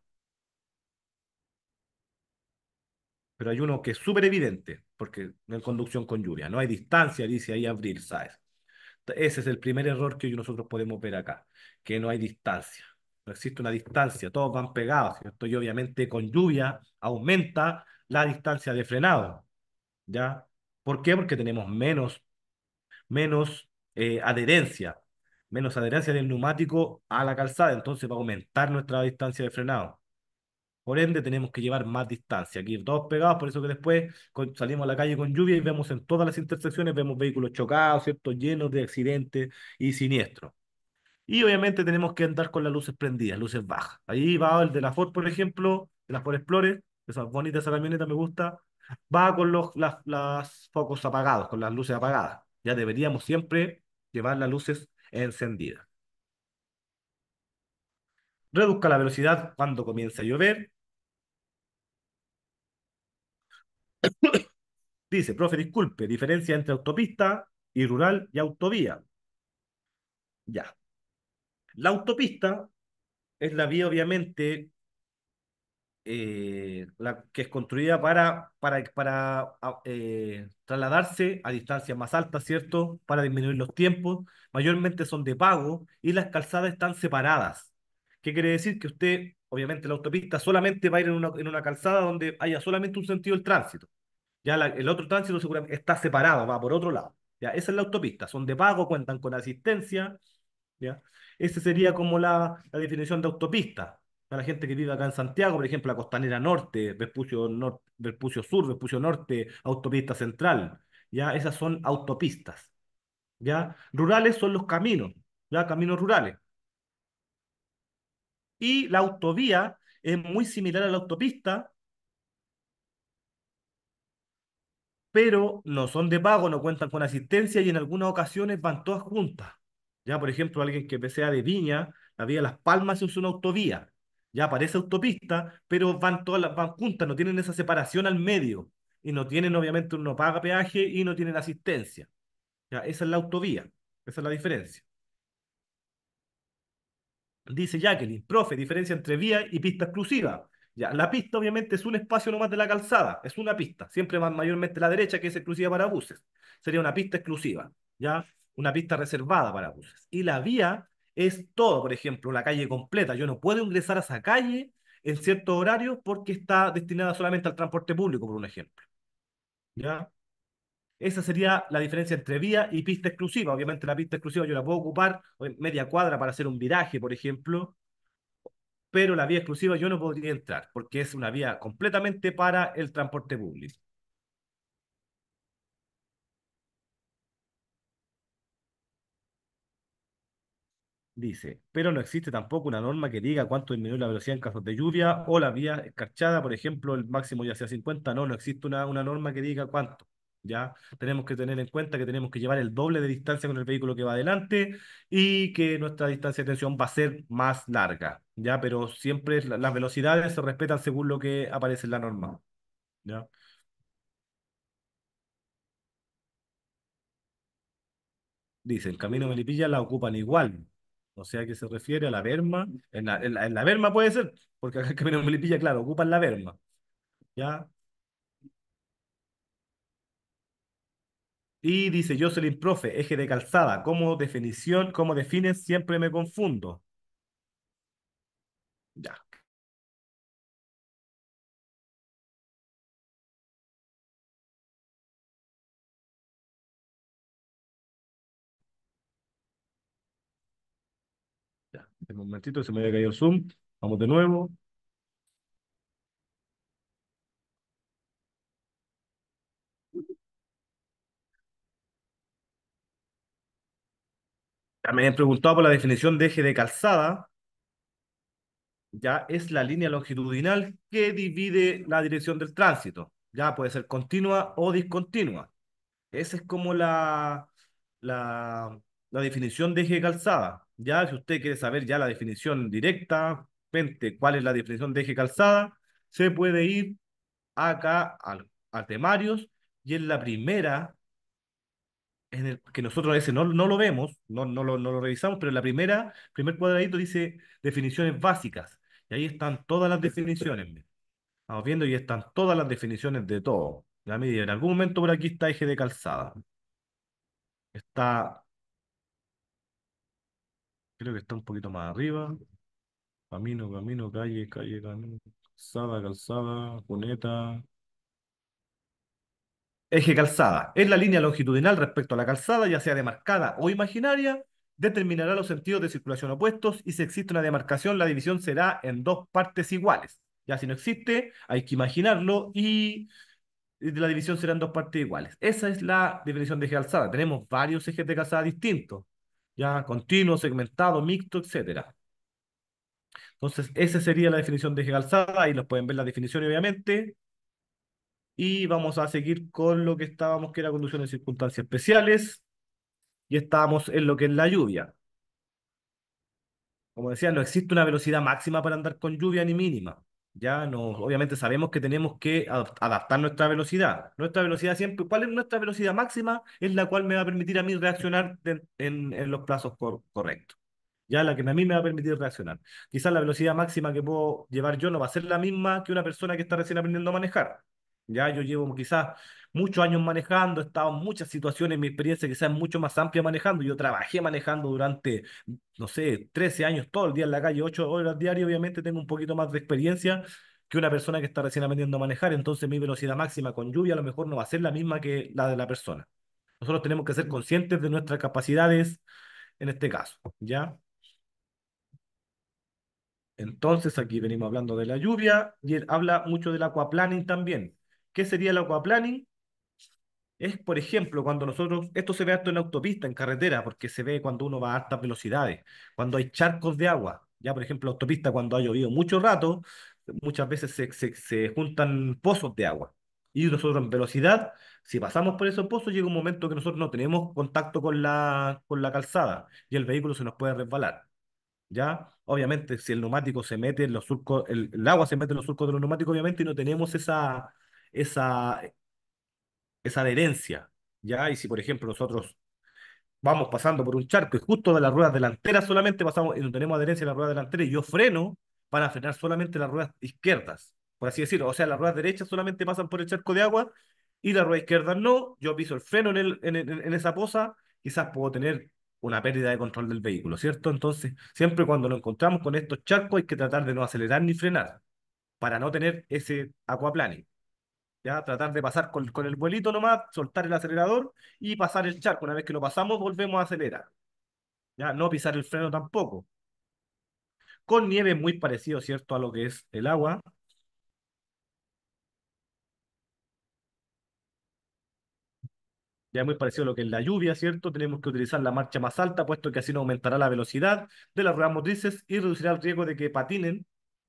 pero hay uno que es súper evidente, porque no hay conducción con lluvia, no hay distancia, dice ahí Abril Sáez. Ese es el primer error que nosotros podemos ver acá, que no hay distancia. No existe una distancia, todos van pegados, ¿cierto? Y obviamente con lluvia aumenta la distancia de frenado, ¿ya? ¿Por qué? Porque tenemos menos, menos eh, adherencia, menos adherencia del neumático a la calzada, entonces va a aumentar nuestra distancia de frenado. Por ende, tenemos que llevar más distancia, Aquí ir todos pegados, por eso que después salimos a la calle con lluvia y vemos en todas las intersecciones, vemos vehículos chocados, ¿cierto? llenos de accidentes y siniestros. Y obviamente tenemos que andar con las luces prendidas, luces bajas. Ahí va el de la Ford, por ejemplo, de la Ford Explorer, esa bonita esa camioneta me gusta, va con los las, focos apagados, con las luces apagadas. Ya deberíamos siempre llevar las luces encendidas. Reduzca la velocidad cuando comience a llover, <coughs> Dice, profe, disculpe, diferencia entre autopista y rural y autovía. Ya. La autopista es la vía, obviamente, eh, la que es construida para, para, ah, eh, trasladarse a distancias más altas, ¿cierto? Para disminuir los tiempos. Mayormente son de pago y las calzadas están separadas. ¿Qué quiere decir? Que usted obviamente la autopista solamente va a ir en una, calzada donde haya solamente un sentido el tránsito. Ya el otro tránsito seguramente está separado, va por otro lado. Ya, esa es la autopista, son de pago, cuentan con asistencia. ¿ya? Esa sería como la, definición de autopista. Para la gente que vive acá en Santiago, por ejemplo, la Costanera Norte, Vespucio, norte, Sur, Vespucio Norte, Autopista Central. ¿ya? Esas son autopistas. ¿ya? Rurales son los caminos, ¿ya? caminos rurales. Y la autovía es muy similar a la autopista, pero no son de pago, no cuentan con asistencia y en algunas ocasiones van todas juntas. Ya, por ejemplo, alguien que sea de Viña, la vía Las Palmas es una autovía. Ya parece autopista, pero van todas van juntas, no tienen esa separación al medio. Y no tienen, obviamente, uno paga peaje y no tienen asistencia. Ya, esa es la autovía. Esa es la diferencia. Dice Jacqueline, profe, diferencia entre vía y pista exclusiva. Ya, la pista obviamente es un espacio nomás de la calzada, es una pista, siempre más mayormente la derecha que es exclusiva para buses. Sería una pista exclusiva, ¿ya? Una pista reservada para buses. Y la vía es todo, por ejemplo, la calle completa. Yo no puedo ingresar a esa calle en cierto horario porque está destinada solamente al transporte público, por un ejemplo. ¿Ya? Esa sería la diferencia entre vía y pista exclusiva. Obviamente la pista exclusiva yo la puedo ocupar en eh, media cuadra para hacer un viraje, por ejemplo, pero la vía exclusiva yo no podría entrar porque es una vía completamente para el transporte público. Dice, pero no existe tampoco una norma que diga cuánto disminuye la velocidad en casos de lluvia o la vía escarchada, por ejemplo, el máximo ya sea 50. No, no existe una norma que diga cuánto. ¿ya? Tenemos que tener en cuenta que tenemos que llevar el doble de distancia con el vehículo que va adelante y que nuestra distancia de tensión va a ser más larga, ¿ya? Pero siempre las velocidades se respetan según lo que aparece en la norma, ¿ya? Dice, el camino Melipilla la ocupan igual. O sea que se refiere a la berma. En la, en berma puede ser, porque el camino Melipilla, claro, ocupan la berma. ¿Ya? Y dice Jocelyn, profe, eje de calzada, ¿Cómo definición, ¿Cómo defines, siempre me confundo. Ya. Ya, un momentito, se me había caído el Zoom. Vamos de nuevo. me han preguntado por la definición de eje de calzada. Ya es la línea longitudinal que divide la dirección del tránsito. Ya puede ser continua o discontinua. Esa es como la, la, la definición de eje de calzada. Ya si usted quiere saber ya la definición directa, cuál es la definición de eje calzada, se puede ir acá al, a temarios y en la primera que nosotros a veces no, no lo vemos, no, no, lo, no lo revisamos, pero en la primera, primer cuadradito dice definiciones básicas. Y ahí están todas las definiciones. Estamos viendo y están todas las definiciones de todo. en algún momento por aquí está eje de calzada. Está, creo que está un poquito más arriba. Camino, camino, calle, calle, camino. Calzada, calzada, cuneta, Eje calzada. Es la línea longitudinal respecto a la calzada, ya sea demarcada o imaginaria, determinará los sentidos de circulación opuestos y si existe una demarcación, la división será en dos partes iguales. Ya si no existe, hay que imaginarlo y la división será en dos partes iguales. Esa es la definición de eje calzada. Tenemos varios ejes de calzada distintos, ya continuo, segmentado, mixto, etc. Entonces, esa sería la definición de eje calzada, y los pueden ver la definición obviamente. Y vamos a seguir con lo que estábamos, que era conducción en circunstancias especiales. Y estábamos en lo que es la lluvia. Como decía, no existe una velocidad máxima para andar con lluvia ni mínima. Ya no, obviamente sabemos que tenemos que adaptar nuestra velocidad. Nuestra velocidad siempre, ¿cuál es nuestra velocidad máxima? Es la cual me va a permitir a mí reaccionar en, los plazos correctos. Ya la que a mí me va a permitir reaccionar. Quizás la velocidad máxima que puedo llevar yo no va a ser la misma que una persona que está recién aprendiendo a manejar. Ya yo llevo quizás muchos años manejando, he estado en muchas situaciones, mi experiencia que sean mucho más amplia manejando. Yo trabajé manejando durante, no sé, 13 años todo el día en la calle, 8 horas diarias, obviamente tengo un poquito más de experiencia que una persona que está recién aprendiendo a manejar, entonces mi velocidad máxima con lluvia a lo mejor no va a ser la misma que la de la persona. Nosotros tenemos que ser conscientes de nuestras capacidades en este caso, ¿ya? Entonces aquí venimos hablando de la lluvia y él habla mucho del aquaplaning también. ¿Qué sería el aquaplaning? Es, por ejemplo, cuando nosotros, esto se ve harto en autopista, en carretera, porque se ve cuando uno va a altas velocidades, cuando hay charcos de agua. Ya, por ejemplo, la autopista cuando ha llovido mucho rato, muchas veces se, juntan pozos de agua. Y nosotros en velocidad, si pasamos por esos pozos, llega un momento que nosotros no tenemos contacto con la, con la calzada y el vehículo se nos puede resbalar. ¿ya? Obviamente, si el neumático se mete en los surcos, el, el, agua se mete en los surcos de los neumáticos, obviamente, y no tenemos esa, esa, esa adherencia, ¿ya? Y si, por ejemplo, nosotros vamos pasando por un charco y justo de las ruedas delanteras solamente pasamos y no tenemos adherencia en la rueda delantera y yo freno para frenar solamente las ruedas izquierdas, por así decirlo. O sea, las ruedas derechas solamente pasan por el charco de agua y la rueda izquierda no. Yo piso el freno en, el, en, esa posa, quizás puedo tener una pérdida de control del vehículo, ¿cierto? Entonces, siempre cuando nos encontramos con estos charcos hay que tratar de no acelerar ni frenar para no tener ese aquaplaning. Tratar de pasar con, el vuelito nomás, soltar el acelerador y pasar el charco. Una vez que lo pasamos, volvemos a acelerar. ¿ya? No pisar el freno tampoco. Con nieve muy parecido, ¿cierto?, a lo que es el agua. ya muy parecido a lo que es la lluvia, ¿cierto? Tenemos que utilizar la marcha más alta, puesto que así nos aumentará la velocidad de las ruedas motrices y reducirá el riesgo de que patinen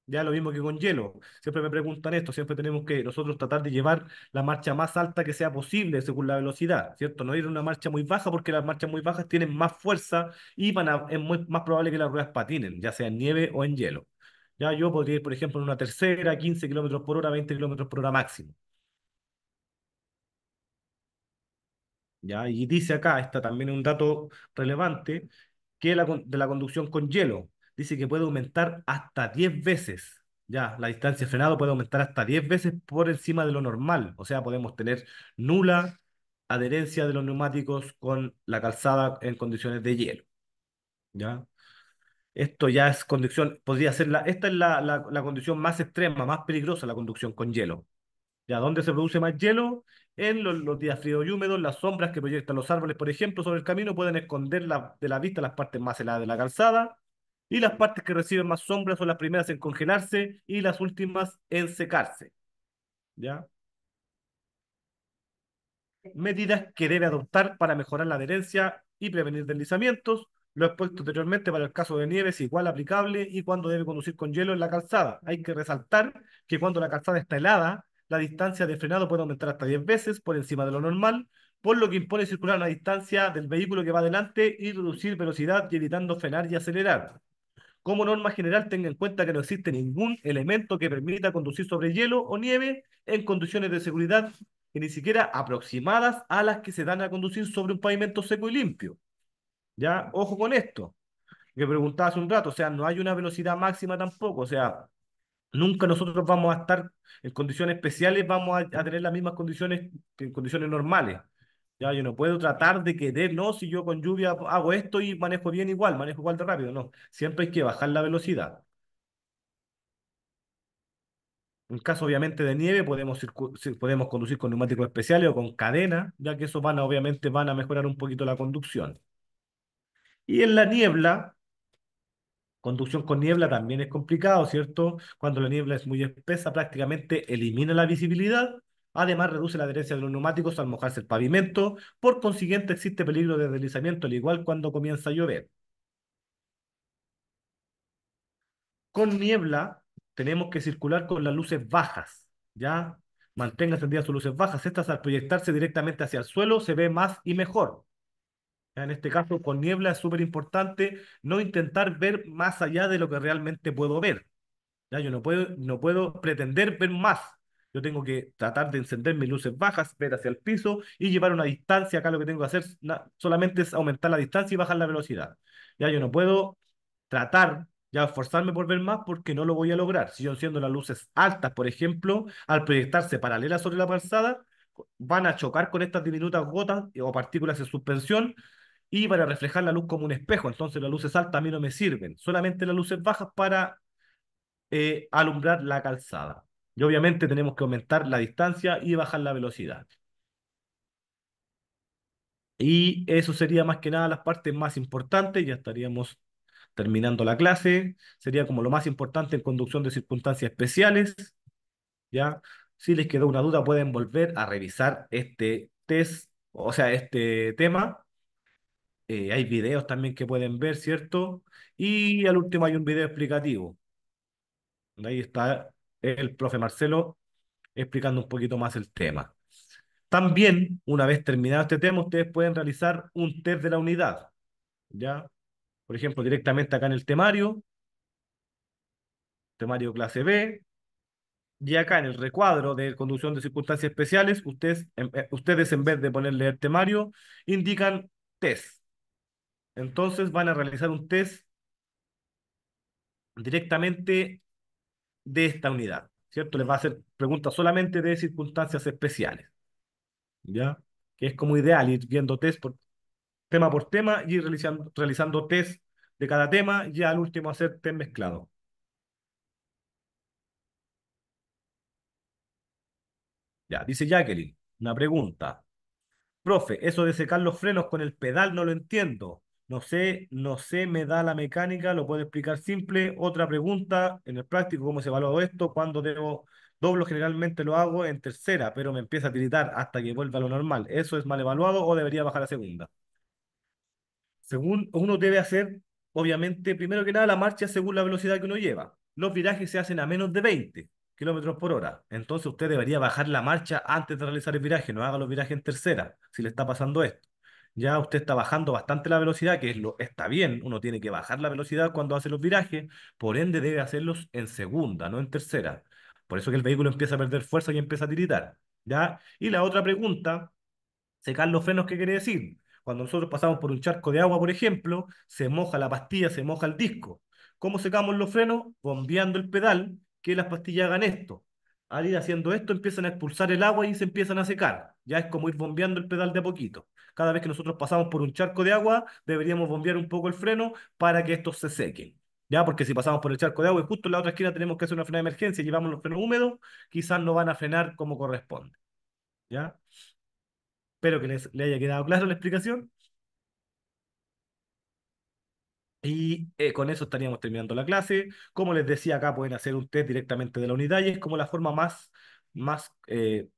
ya lo mismo que con hielo, Siempre me preguntan esto, siempre tenemos que nosotros tratar de llevar la marcha más alta que sea posible según la velocidad, ¿cierto? No ir a una marcha muy baja porque las marchas muy bajas tienen más fuerza y van es más probable que las ruedas patinen, ya sea en nieve o en hielo. Ya yo podría ir, por ejemplo, en una tercera, 15 kilómetros por hora, 20 kilómetros por hora máximo. Ya, y dice acá, está también un dato relevante, que la, de la conducción con hielo, dice que puede aumentar hasta 10 veces. Ya, la distancia de frenado puede aumentar hasta 10 veces por encima de lo normal. O sea, podemos tener nula adherencia de los neumáticos con la calzada en condiciones de hielo. ¿Ya? Esto ya es condición, podría ser la, esta es la, condición más extrema, más peligrosa, la conducción con hielo. ¿Ya? ¿Dónde se produce más hielo? En los, días fríos y húmedos, las sombras que proyectan los árboles, por ejemplo, sobre el camino pueden esconder de la vista las partes más heladas de la calzada y las partes que reciben más sombra son las primeras en congelarse y las últimas en secarse. ¿Ya? Medidas que debe adoptar para mejorar la adherencia y prevenir deslizamientos. Lo expuesto anteriormente para el caso de nieve es igual aplicable y cuando debe conducir con hielo en la calzada. Hay que resaltar que cuando la calzada está helada, la distancia de frenado puede aumentar hasta 10 veces por encima de lo normal, por lo que impone circular a la distancia del vehículo que va adelante y reducir velocidad y evitando frenar y acelerar como norma general tenga en cuenta que no existe ningún elemento que permita conducir sobre hielo o nieve en condiciones de seguridad que ni siquiera aproximadas a las que se dan a conducir sobre un pavimento seco y limpio. Ya, ojo con esto, que preguntaba hace un rato, o sea, no hay una velocidad máxima tampoco, o sea, nunca nosotros vamos a estar en condiciones especiales, vamos a tener las mismas condiciones que en condiciones normales. Ya, yo no puedo tratar de no, si yo con lluvia hago esto y manejo bien igual, manejo igual de rápido. No, siempre hay que bajar la velocidad. En caso obviamente de nieve podemos, podemos conducir con neumáticos especiales o con cadena, ya que eso van a, obviamente van a mejorar un poquito la conducción. Y en la niebla, conducción con niebla también es complicado, ¿cierto? Cuando la niebla es muy espesa prácticamente elimina la visibilidad Además, reduce la adherencia de los neumáticos al mojarse el pavimento. Por consiguiente, existe peligro de deslizamiento, al igual cuando comienza a llover. Con niebla, tenemos que circular con las luces bajas, ¿ya? Mantenga encendidas sus luces bajas. Estas, al proyectarse directamente hacia el suelo, se ve más y mejor. En este caso, con niebla es súper importante no intentar ver más allá de lo que realmente puedo ver. ¿ya? Yo no puedo, no puedo pretender ver más yo tengo que tratar de encender mis luces bajas, ver hacia el piso y llevar una distancia. Acá lo que tengo que hacer solamente es aumentar la distancia y bajar la velocidad. Ya yo no puedo tratar ya esforzarme por ver más porque no lo voy a lograr. Si yo enciendo las luces altas, por ejemplo, al proyectarse paralelas sobre la calzada, van a chocar con estas diminutas gotas o partículas en suspensión y van reflejar la luz como un espejo. Entonces las luces altas a mí no me sirven, solamente las luces bajas para eh, alumbrar la calzada. Y obviamente tenemos que aumentar la distancia y bajar la velocidad. Y eso sería más que nada las partes más importantes. Ya estaríamos terminando la clase. Sería como lo más importante en conducción de circunstancias especiales. ¿Ya? Si les quedó una duda, pueden volver a revisar este test, o sea, este tema. Eh, hay videos también que pueden ver, ¿cierto? Y al último hay un video explicativo. Ahí está el profe Marcelo explicando un poquito más el tema. También, una vez terminado este tema, ustedes pueden realizar un test de la unidad. ¿Ya? Por ejemplo, directamente acá en el temario, temario clase B, y acá en el recuadro de conducción de circunstancias especiales, ustedes, em, eh, ustedes en vez de ponerle el temario, indican test. Entonces van a realizar un test directamente de esta unidad, ¿cierto? Les va a hacer preguntas solamente de circunstancias especiales, ¿ya? Que es como ideal ir viendo test por, tema por tema y ir realizando, realizando test de cada tema y al último hacer test mezclado. Ya, dice Jacqueline, una pregunta. Profe, eso de secar los frenos con el pedal no lo entiendo. No sé, no sé, me da la mecánica, lo puedo explicar simple. Otra pregunta, en el práctico, ¿cómo se evalúa esto? Cuando debo doblo? Generalmente lo hago en tercera, pero me empieza a tiritar hasta que vuelva a lo normal. ¿Eso es mal evaluado o debería bajar a segunda? Según uno debe hacer, obviamente, primero que nada, la marcha según la velocidad que uno lleva. Los virajes se hacen a menos de 20 kilómetros por hora. Entonces usted debería bajar la marcha antes de realizar el viraje, no haga los virajes en tercera, si le está pasando esto ya usted está bajando bastante la velocidad, que es lo, está bien, uno tiene que bajar la velocidad cuando hace los virajes, por ende debe hacerlos en segunda, no en tercera. Por eso que el vehículo empieza a perder fuerza y empieza a tiritar. ¿ya? Y la otra pregunta, secar los frenos, ¿qué quiere decir? Cuando nosotros pasamos por un charco de agua, por ejemplo, se moja la pastilla, se moja el disco. ¿Cómo secamos los frenos? Bombeando el pedal, que las pastillas hagan esto al ir haciendo esto empiezan a expulsar el agua y se empiezan a secar. Ya es como ir bombeando el pedal de a poquito. Cada vez que nosotros pasamos por un charco de agua, deberíamos bombear un poco el freno para que estos se sequen. Ya, porque si pasamos por el charco de agua y justo en la otra esquina tenemos que hacer una frena de emergencia y llevamos los frenos húmedos, quizás no van a frenar como corresponde. ¿Ya? Espero que les, les haya quedado clara la explicación. Y eh, con eso estaríamos terminando la clase. Como les decía, acá pueden hacer un test directamente de la unidad y es como la forma más, más eh,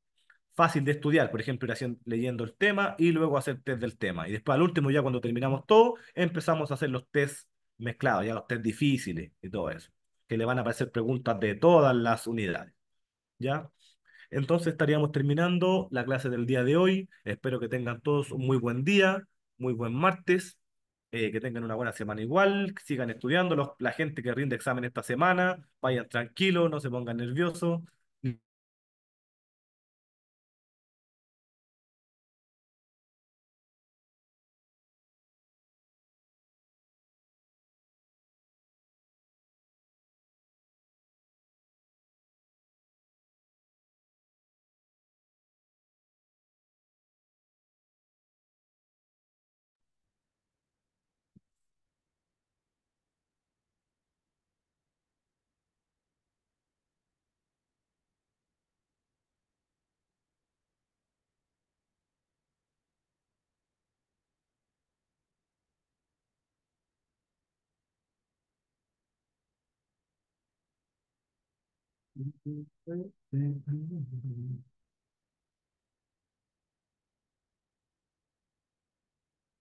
fácil de estudiar. Por ejemplo, ir leyendo el tema y luego hacer test del tema. Y después, al último, ya cuando terminamos todo, empezamos a hacer los tests mezclados, ya los test difíciles y todo eso, que le van a aparecer preguntas de todas las unidades. ¿Ya? Entonces estaríamos terminando la clase del día de hoy. Espero que tengan todos un muy buen día, muy buen martes eh, que tengan una buena semana igual, sigan estudiando, la gente que rinde examen esta semana, vayan tranquilo no se pongan nerviosos.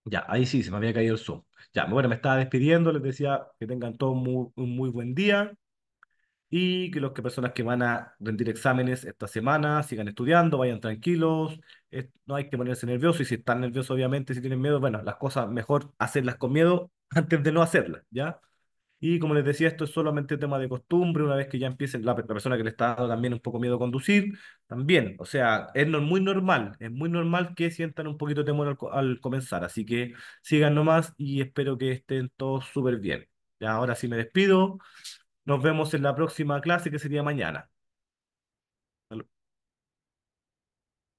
Ya, ahí sí, se me había caído el Zoom. Ya, bueno, me estaba despidiendo, les decía que tengan todo un muy buen día y que las que personas que van a rendir exámenes esta semana sigan estudiando, vayan tranquilos, no hay que ponerse nervioso y si están nerviosos, obviamente, si tienen miedo, bueno, las cosas mejor hacerlas con miedo <laughs> antes de no hacerlas, ¿ya? Y como les decía, esto es solamente tema de costumbre, una vez que ya empiecen, la, persona que le está dando también un poco miedo a conducir, también, o sea, es muy normal, es muy normal que sientan un poquito de temor al, comenzar, así que sigan nomás y espero que estén todos súper bien. Ya ahora sí me despido, nos vemos en la próxima clase que sería mañana.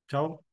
Chao.